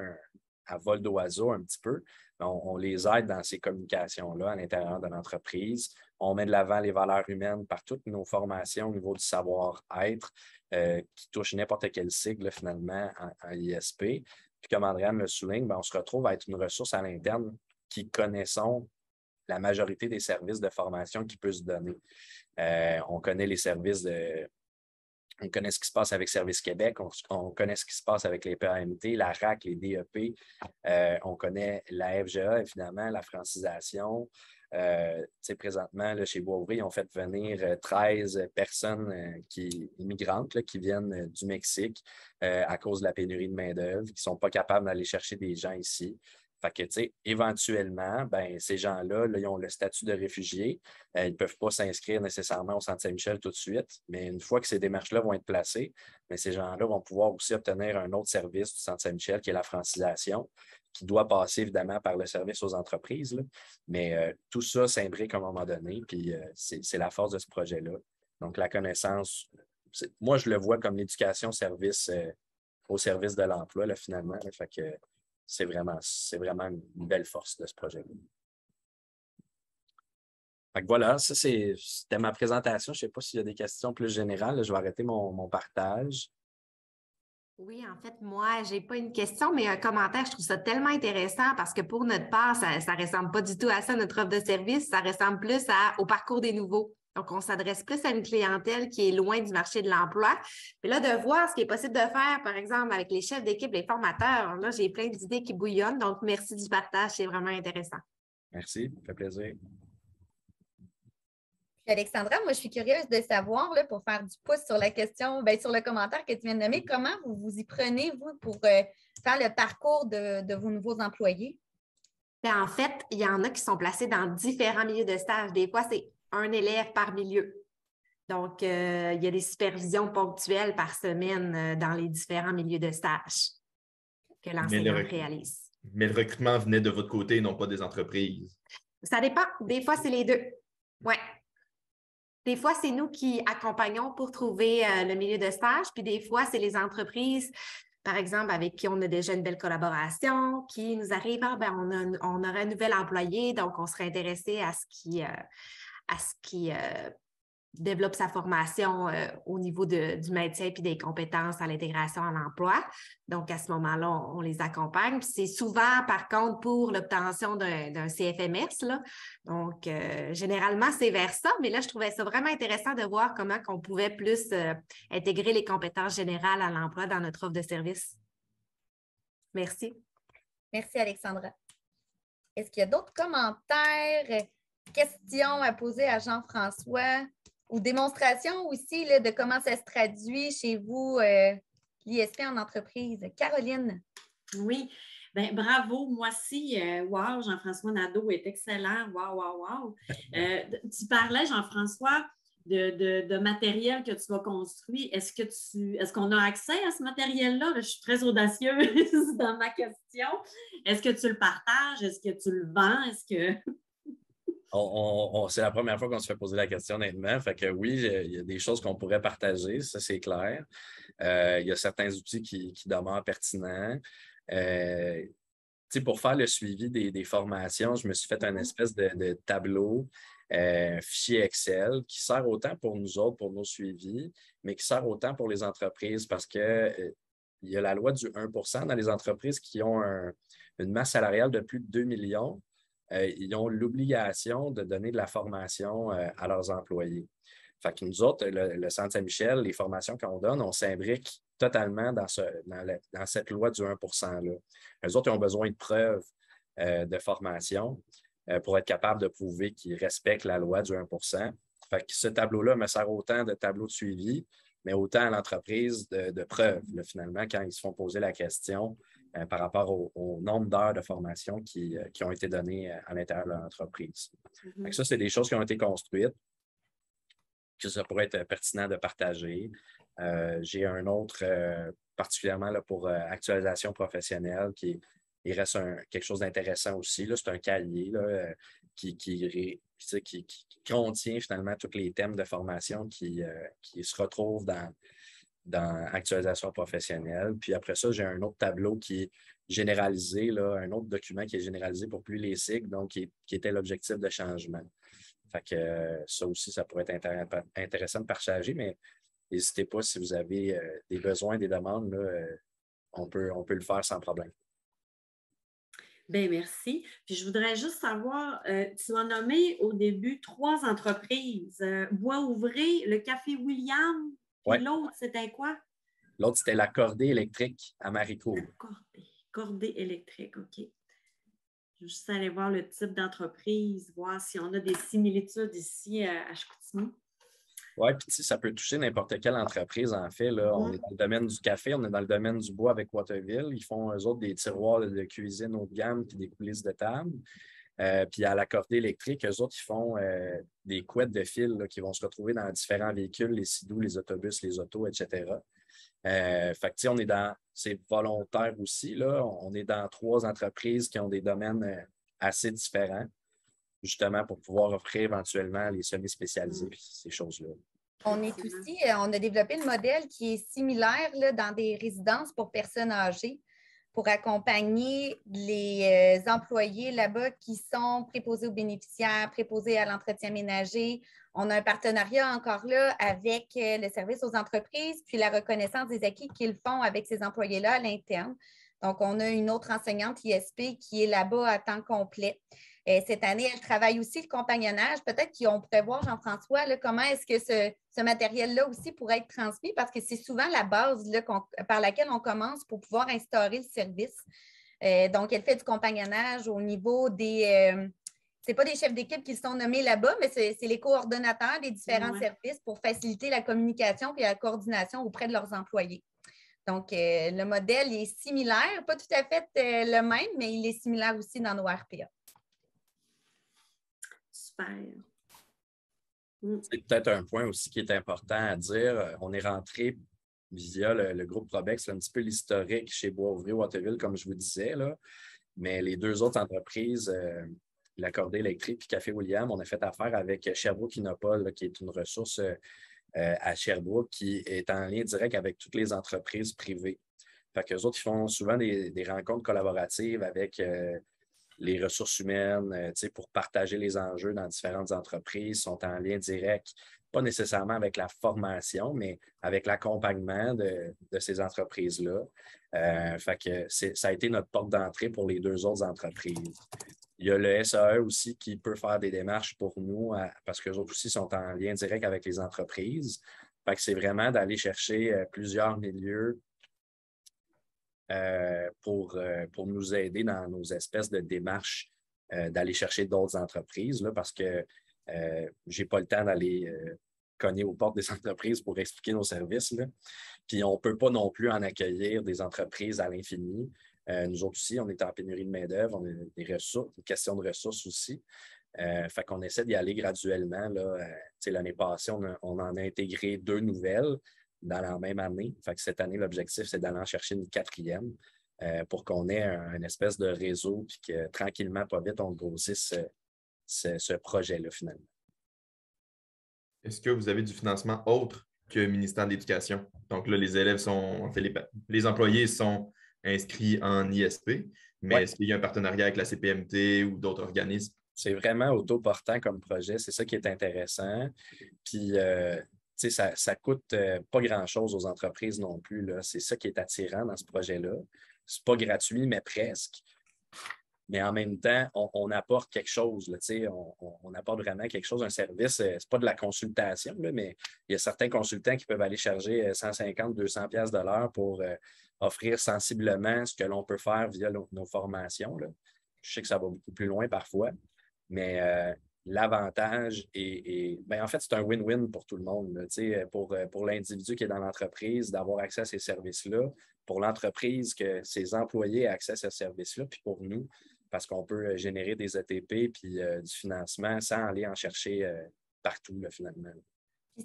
à vol d'oiseau un petit peu, on, les aide dans ces communications-là à l'intérieur de l'entreprise. On met de l'avant les valeurs humaines par toutes nos formations au niveau du savoir-être euh, qui touche n'importe quel sigle finalement à en ISP. Puis comme Andréane le souligne, ben, on se retrouve à être une ressource à l'interne qui connaissons la majorité des services de formation qui peut se donner. Euh, on connaît les services de. On connaît ce qui se passe avec Service Québec, on, connaît ce qui se passe avec les PAMT, la RAC, les DEP, euh, on connaît la FGA, évidemment, la francisation, c'est euh, présentement, là, chez Bouvry ils ont fait venir 13 euh, personnes euh, qui, immigrantes qui viennent du Mexique à cause de la pénurie de main-d'œuvre, qui ne sont pas capables d'aller chercher des gens ici. Fait que, tu sais, éventuellement, ben, ces gens-là, ils ont le statut de réfugiés. Euh, ils ne peuvent pas s'inscrire nécessairement au Centre Saint-Michel tout de suite, mais une fois que ces démarches-là vont être placées, mais ben, ces gens-là vont pouvoir aussi obtenir un autre service du Centre Saint-Michel qui est la francisation, qui doit passer évidemment par le service aux entreprises. Mais euh, tout ça s'imbrique à un moment donné, puis euh, c'est la force de ce projet-là. Donc, la connaissance, moi, je le vois comme l'éducation service au service de l'emploi, finalement. fait que c'est vraiment, c'est vraiment une belle force de ce projet-là. voilà, ça c'était ma présentation. Je ne sais pas s'il y a des questions plus générales. Je vais arrêter mon, partage. Oui, en fait, moi, je n'ai pas une question, mais un commentaire. Je trouve ça tellement intéressant parce que pour notre part, ça ne ressemble pas du tout à ça, notre offre de service. Ça ressemble plus au parcours des nouveaux. Donc, on s'adresse plus à une clientèle qui est loin du marché de l'emploi. Mais là, de voir ce qui est possible de faire, par exemple, avec les chefs d'équipe, les formateurs, là, j'ai plein d'idées qui bouillonnent. Donc, merci du partage, c'est vraiment intéressant. Merci, ça fait plaisir. Alexandra, moi, je suis curieuse de savoir, là, pour faire du pouce sur la question, bien, sur le commentaire que tu viens de nommer, comment vous vous y prenez, vous, pour euh, faire le parcours de, de vos nouveaux employés? Bien, en fait, il y en a qui sont placés dans différents milieux de stage. Des fois, c'est un élève par milieu. Donc, euh, il y a des supervisions ponctuelles par semaine euh, dans les différents milieux de stage que l'enseignant réalise. Mais le recrutement venait de votre côté, non pas des entreprises. Ça dépend. Des fois, c'est les deux. Oui. Des fois, c'est nous qui accompagnons pour trouver euh, le milieu de stage, puis des fois, c'est les entreprises, par exemple, avec qui on a déjà une belle collaboration, qui nous arrivent, ah, ben, on, on aurait un nouvel employé, donc on serait intéressé à ce qui à ce qui euh, développe sa formation euh, au niveau du maintien puis des compétences à l'intégration à l'emploi. Donc, à ce moment-là, on, les accompagne. C'est souvent, par contre, pour l'obtention d'un CFMS. Là. Donc, euh, généralement, c'est vers ça, mais là, je trouvais ça vraiment intéressant de voir comment on pouvait plus intégrer les compétences générales à l'emploi dans notre offre de service. Merci. Merci, Alexandra. Est-ce qu'il y a d'autres commentaires? Question à poser à Jean-François ou démonstration aussi de comment ça se traduit chez vous, euh, l'ISP en entreprise. Caroline. Oui. Ben, bravo, moi aussi. Waouh, Jean-François Nadeau est excellent. Waouh, waouh, Tu parlais, Jean-François, de, matériel que tu as construit. Est-ce que tu est-ce qu'on a accès à ce matériel-là? Je suis très audacieuse dans ma question. Est-ce que tu le partages? Est-ce que tu le vends? Est-ce que c'est la première fois qu'on se fait poser la question, honnêtement. Fait que oui, il y a des choses qu'on pourrait partager, ça c'est clair. Euh, il y a certains outils qui, demeurent pertinents. Euh, pour faire le suivi des, formations, je me suis fait un mm-hmm. espèce de, tableau, euh, fichier Excel, qui sert autant pour nous autres, pour nos suivis, mais qui sert autant pour les entreprises parce que euh, il y a la loi du 1 dans les entreprises qui ont une masse salariale de plus de 2 millions euh, ils ont l'obligation de donner de la formation euh, à leurs employés. Fait que nous autres, le, Centre Saint-Michel, les formations qu'on donne, on s'imbrique totalement dans, cette loi du 1 %-là. Les autres, ils ont besoin de preuves euh, de formation pour être capables de prouver qu'ils respectent la loi du 1 fait que ce tableau-là me sert autant de tableau de suivi, mais autant à l'entreprise de, preuves, finalement, quand ils se font poser la question euh, par rapport au, nombre d'heures de formation qui, euh, ont été données euh, à l'intérieur de l'entreprise. Mm-hmm. Ça, c'est des choses qui ont été construites, que ça pourrait être pertinent de partager. J'ai un autre particulièrement pour actualisation professionnelle qui reste quelque chose d'intéressant aussi. C'est un cahier qui, qui, contient finalement tous les thèmes de formation qui se retrouvent dans, dans Actualisation professionnelle. Puis après ça, j'ai un autre tableau qui est généralisé, là, un autre document qui est généralisé pour plus les cycles, donc qui, était l'objectif de changement. Fait que euh, ça aussi, ça pourrait être intéressant de partager, mais n'hésitez pas si vous avez euh, des besoins, des demandes, euh, on, peut, on peut le faire sans problème. Bien, merci. Puis je voudrais juste savoir, tu m'as nommé au début trois entreprises, Bois Ouvré, le Café William, l'autre, c'était quoi? L'autre, c'était la cordée électrique à Maricourt. cordée, électrique, OK. Je vais juste aller voir le type d'entreprise, voir si on a des similitudes ici euh, à Chicoutimi. Oui, puis ça peut toucher n'importe quelle entreprise, en fait. Là. On est dans le domaine du café, on est dans le domaine du bois avec Waterville. Ils font, eux autres, des tiroirs de cuisine haut de gamme puis des coulisses de table. Euh, puis à la cordée électrique, eux autres, ils font euh, des couettes de fil qui vont se retrouver dans différents véhicules, les sidous, les autobus, les autos, etc. Euh, fait que, on est dans, c'est volontaire aussi, là, on est dans trois entreprises qui ont des domaines euh, assez différents, justement pour pouvoir offrir éventuellement les semis spécialisés, et mm. ces choses-là. On est aussi, on a développé le modèle qui est similaire là, dans des résidences pour personnes âgées pour accompagner les euh, employés là-bas qui sont préposés aux bénéficiaires, préposés à l'entretien ménager. On a un partenariat encore là avec euh, le service aux entreprises, puis la reconnaissance des acquis qu'ils font avec ces employés-là à l'interne. Donc, on a une autre enseignante ISP qui est là-bas à temps complet. Euh, cette année, elle travaille aussi le compagnonnage. Peut-être qu'on pourrait voir, Jean-François, comment est-ce que ce, matériel-là aussi pourrait être transmis, parce que c'est souvent la base par laquelle on commence pour pouvoir instaurer le service. Euh, donc, elle fait du compagnonnage au niveau des... Euh, c'est ce n'est pas des chefs d'équipe qui sont nommés là-bas, mais c'est les coordonnateurs des différents services pour faciliter la communication et la coordination auprès de leurs employés. Donc, le modèle est similaire, pas tout à fait le même, mais il est similaire aussi dans nos RPA. Mm. C'est peut-être un point aussi qui est important à dire. Euh, on est rentré via le, groupe Probex, un petit peu l'historique chez Bois-Ouvrier, Waterville, comme je vous disais. Là. Mais les deux autres entreprises, euh, la l'Accordé électrique et Café William, on a fait affaire avec Sherbrooke Inopol, qui est une ressource euh, à Sherbrooke qui est en lien direct avec toutes les entreprises privées. Fait qu'eux autres, ils font souvent des, rencontres collaboratives avec les ressources humaines, euh, pour partager les enjeux dans différentes entreprises, sont en lien direct, pas nécessairement avec la formation, mais avec l'accompagnement de, ces entreprises-là. Euh, ça a été notre porte d'entrée pour les deux autres entreprises. Il y a le SAE aussi qui peut faire des démarches pour nous euh, parce que aussi sont en lien direct avec les entreprises. que c'est vraiment d'aller chercher plusieurs milieux euh, euh, pour, nous aider dans nos espèces de démarches euh, d'aller chercher d'autres entreprises, parce que je n'ai pas le temps d'aller cogner aux portes des entreprises pour expliquer nos services. Puis on ne peut pas non plus en accueillir des entreprises à l'infini. nous autres aussi, on est en pénurie de main-d'œuvre, on a des ressources, une question de ressources aussi. fait qu'on essaie d'y aller graduellement. L'année passée, on, en a intégré deux nouvelles dans la même année. Fait cette année, l'objectif, c'est d'aller chercher une quatrième euh, pour qu'on ait un, une espèce de réseau puis que tranquillement, pas vite, on grossisse euh, ce, projet-là finalement. Est-ce que vous avez du financement autre que ministère de l'Éducation? Donc là, les élèves sont, les, employés sont inscrits en ISP, mais est-ce qu'il y a un partenariat avec la CPMT ou d'autres organismes? C'est vraiment autoportant comme projet, c'est ça qui est intéressant. Puis euh, ça ne coûte euh, pas grand-chose aux entreprises non plus. C'est ça qui est attirant dans ce projet-là. C'est pas gratuit, mais presque. Mais en même temps, on, apporte quelque chose. Là, on, apporte vraiment quelque chose, un service. Euh, ce n'est pas de la consultation, mais il y a certains consultants qui peuvent aller charger 150, 200 pièces de pour euh, offrir sensiblement ce que l'on peut faire via nos, formations. Je sais que ça va beaucoup plus loin parfois, mais l'avantage et, ben, en fait, c'est un win-win pour tout le monde. Euh, pour, euh, pour l'individu qui est dans l'entreprise, d'avoir accès à ces services-là, pour l'entreprise que ses employés aient accès à ces services-là, puis pour nous, parce qu'on peut euh, générer des ETP puis du financement sans aller en chercher partout, finalement.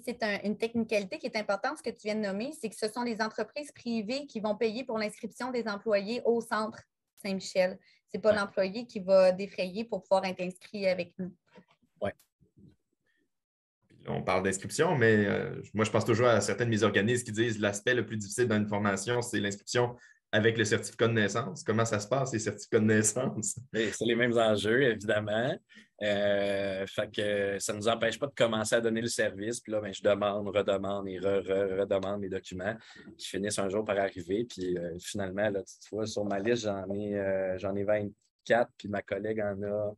C'est une technicalité qui est importante, ce que tu viens de nommer, c'est que ce sont les entreprises privées qui vont payer pour l'inscription des employés au centre Saint-Michel. Ce n'est pas l'employé qui va défrayer pour pouvoir être inscrit avec nous. On parle d'inscription, mais euh, moi, je pense toujours à certaines de mes organismes qui disent l'aspect le plus difficile dans une formation, c'est l'inscription avec le certificat de naissance. Comment ça se passe, les certificats de naissance? C'est les mêmes enjeux, évidemment. Euh, fait que ça ne nous empêche pas de commencer à donner le service. Puis là, ben, je demande, redemande et redemande mes documents qui finissent un jour par arriver. Puis euh, finalement, là, sur ma liste, j'en ai, j'en ai 24, puis ma collègue en a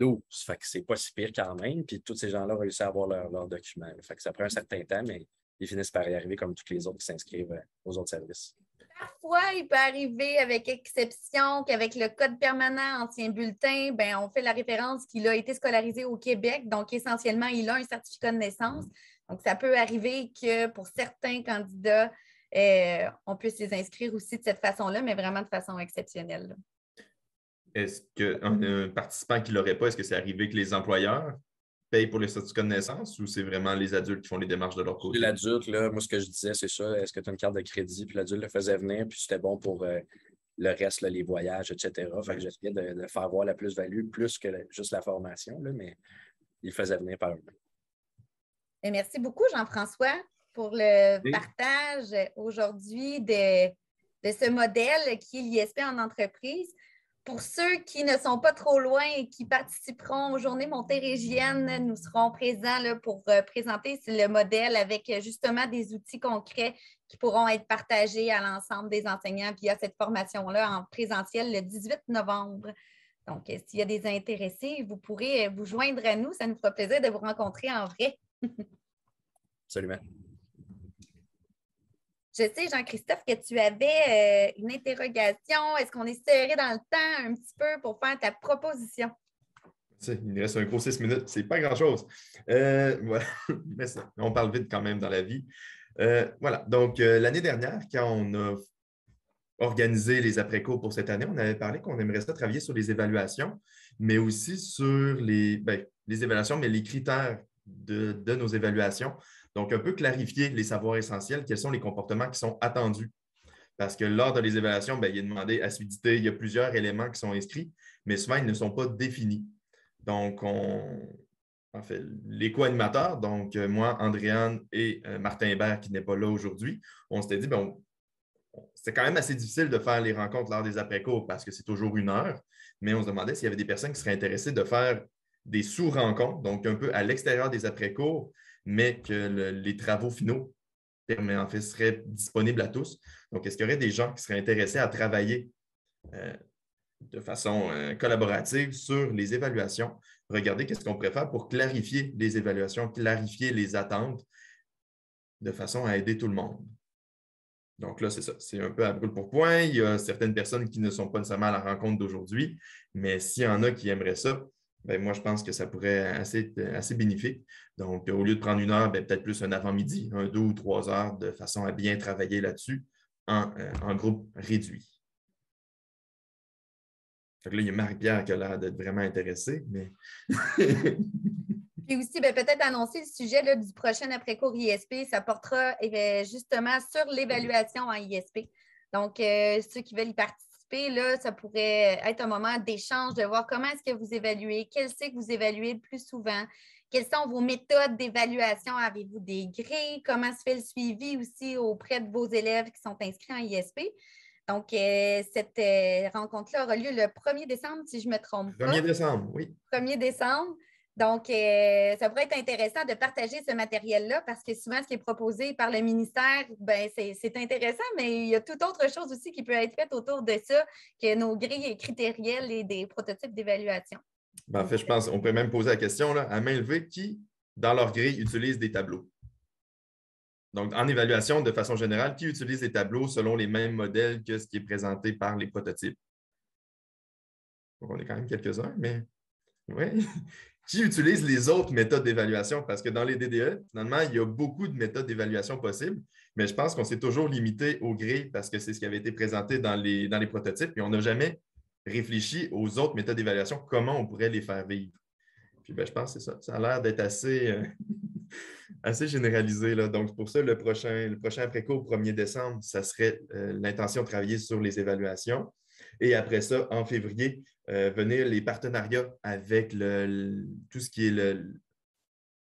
que c'est pas si pire quand même. Puis tous ces gens-là ont réussi à avoir leurs leur documents. ça prend un certain temps, mais ils finissent par y arriver comme tous les autres qui s'inscrivent euh, aux autres services. Parfois, il peut arriver avec exception qu'avec le code permanent ancien bulletin, ben, on fait la référence qu'il a été scolarisé au Québec. Donc, essentiellement, il a un certificat de naissance. Donc, ça peut arriver que pour certains candidats, euh, on puisse les inscrire aussi de cette façon-là, mais vraiment de façon exceptionnelle. Est-ce qu'un participant qui ne l'aurait pas, est-ce que c'est arrivé que les employeurs payent pour les certificats de naissance ou c'est vraiment les adultes qui font les démarches de leur côté? L'adulte, moi, ce que je disais, c'est ça. Est-ce que tu as une carte de crédit? Puis l'adulte le faisait venir, puis c'était bon pour euh, le reste, les voyages, etc. Fait que j'essayais de, faire voir la plus-value plus que juste la formation, mais il faisait venir par eux. Et merci beaucoup, Jean-François, pour le partage aujourd'hui de, de ce modèle qui est l'ISP en entreprise. Pour ceux qui ne sont pas trop loin et qui participeront aux Journées montérégiennes, nous serons présents là, pour euh, présenter le modèle avec euh, justement des outils concrets qui pourront être partagés à l'ensemble des enseignants via cette formation-là en présentiel le 18 novembre. Donc, euh, s'il y a des intéressés, vous pourrez vous joindre à nous. Ça nous fera plaisir de vous rencontrer en vrai. Absolument. Je sais, Jean-Christophe, que tu avais euh, une interrogation. Est-ce qu'on est serré dans le temps un petit peu pour faire ta proposition? Il nous reste un gros six minutes, c'est pas grand-chose. Euh, voilà. Mais on parle vite quand même dans la vie. Euh, voilà. Donc, l'année dernière, quand on a organisé les après-cours pour cette année, on avait parlé qu'on aimerait travailler sur les évaluations, mais aussi sur les, ben, évaluations, mais les critères de nos évaluations donc, un peu clarifier les savoirs essentiels, quels sont les comportements qui sont attendus. Parce que lors de les évaluations, ben, il est demandé assiduité, il y a plusieurs éléments qui sont inscrits, mais souvent, ils ne sont pas définis. Donc, on, en fait, les co-animateurs, donc euh, moi, Andréane et euh, Martin Hébert, qui n'est pas là aujourd'hui, on s'était dit, bon, ben, c'est quand même assez difficile de faire les rencontres lors des après-cours parce que c'est toujours une heure, mais on se demandait s'il y avait des personnes qui seraient intéressées de faire des sous-rencontres, donc un peu à l'extérieur des après-cours, mais que les travaux finaux en seraient disponibles à tous. Donc, est-ce qu'il y aurait des gens qui seraient intéressés à travailler euh, de façon euh, collaborative sur les évaluations, Regardez qu'est-ce qu'on pourrait faire pour clarifier les évaluations, clarifier les attentes de façon à aider tout le monde. Donc là, c'est ça, c'est un peu à brûle pour point. Il y a certaines personnes qui ne sont pas nécessairement à la rencontre d'aujourd'hui, mais s'il y en a qui aimeraient ça, ben, moi, je pense que ça pourrait être assez bénéfique. Donc, au lieu de prendre une heure, ben, peut-être plus un avant-midi, un deux ou trois heures, de façon à bien travailler là-dessus en, euh, groupe réduit. donc là, il y a Marie-Pierre qui a l'air d'être vraiment intéressée, mais. Puis aussi, ben, peut-être annoncer le sujet du prochain après-cours ISP. Ça portera eh justement sur l'évaluation en ISP. Donc, euh, ceux qui veulent y participer, là, ça pourrait être un moment d'échange, de voir comment est-ce que vous évaluez, quel que vous évaluez le plus souvent, quelles sont vos méthodes d'évaluation, avez-vous des grilles, comment se fait le suivi aussi auprès de vos élèves qui sont inscrits en ISP. Donc, euh, cette euh, rencontre-là aura lieu le 1er décembre, si je ne me trompe pas. 1er décembre, oui. 1er décembre. Donc, euh, ça pourrait être intéressant de partager ce matériel-là parce que souvent, ce qui est proposé par le ministère, ben, c'est intéressant, mais il y a toute autre chose aussi qui peut être faite autour de ça que nos grilles critérielles et des prototypes d'évaluation. Ben, en fait, je pense qu'on pourrait même poser la question là, à main levée qui, dans leur grille, utilise des tableaux. Donc, en évaluation, de façon générale, qui utilise des tableaux selon les mêmes modèles que ce qui est présenté par les prototypes? on est quand même quelques-uns, mais oui qui utilise les autres méthodes d'évaluation parce que dans les DDE, finalement, il y a beaucoup de méthodes d'évaluation possibles, mais je pense qu'on s'est toujours limité au gré parce que c'est ce qui avait été présenté dans les, dans les prototypes et on n'a jamais réfléchi aux autres méthodes d'évaluation, comment on pourrait les faire vivre. Puis ben, je pense que c'est ça. Ça a l'air d'être assez, euh, assez généralisé. Là. Donc, pour ça, le prochain, le prochain après-cours, 1er décembre, ça serait euh, l'intention de travailler sur les évaluations. Et après ça, en février, euh, venir les partenariats avec tout ce qui est le,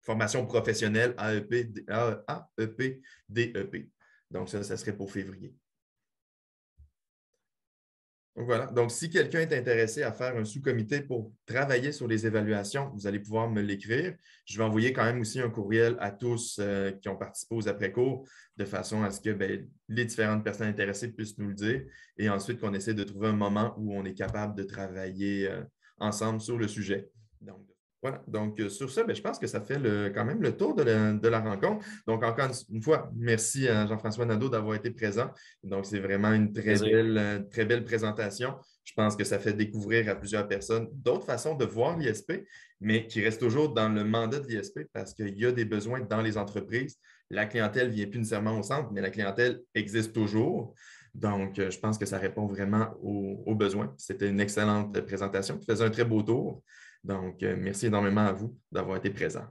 formation professionnelle AEP, AEP, DEP. E Donc, ça, ça serait pour février. Donc voilà. Donc, si quelqu'un est intéressé à faire un sous-comité pour travailler sur les évaluations, vous allez pouvoir me l'écrire. Je vais envoyer quand même aussi un courriel à tous euh, qui ont participé aux après-cours de façon à ce que ben, les différentes personnes intéressées puissent nous le dire et ensuite qu'on essaie de trouver un moment où on est capable de travailler euh, ensemble sur le sujet. Donc, voilà, donc euh, sur ça, ben, je pense que ça fait quand même le tour de la, rencontre. Donc, encore une, fois, merci à Jean-François Nadeau d'avoir été présent. Donc, c'est vraiment une très belle, euh, très belle présentation. Je pense que ça fait découvrir à plusieurs personnes d'autres façons de voir l'ISP, mais qui reste toujours dans le mandat de l'ISP parce qu'il y a des besoins dans les entreprises. La clientèle ne vient plus nécessairement au centre, mais la clientèle existe toujours. Donc, euh, je pense que ça répond vraiment aux, aux besoins. C'était une excellente présentation qui faisait un très beau tour. Donc, euh, merci énormément à vous d'avoir été présent.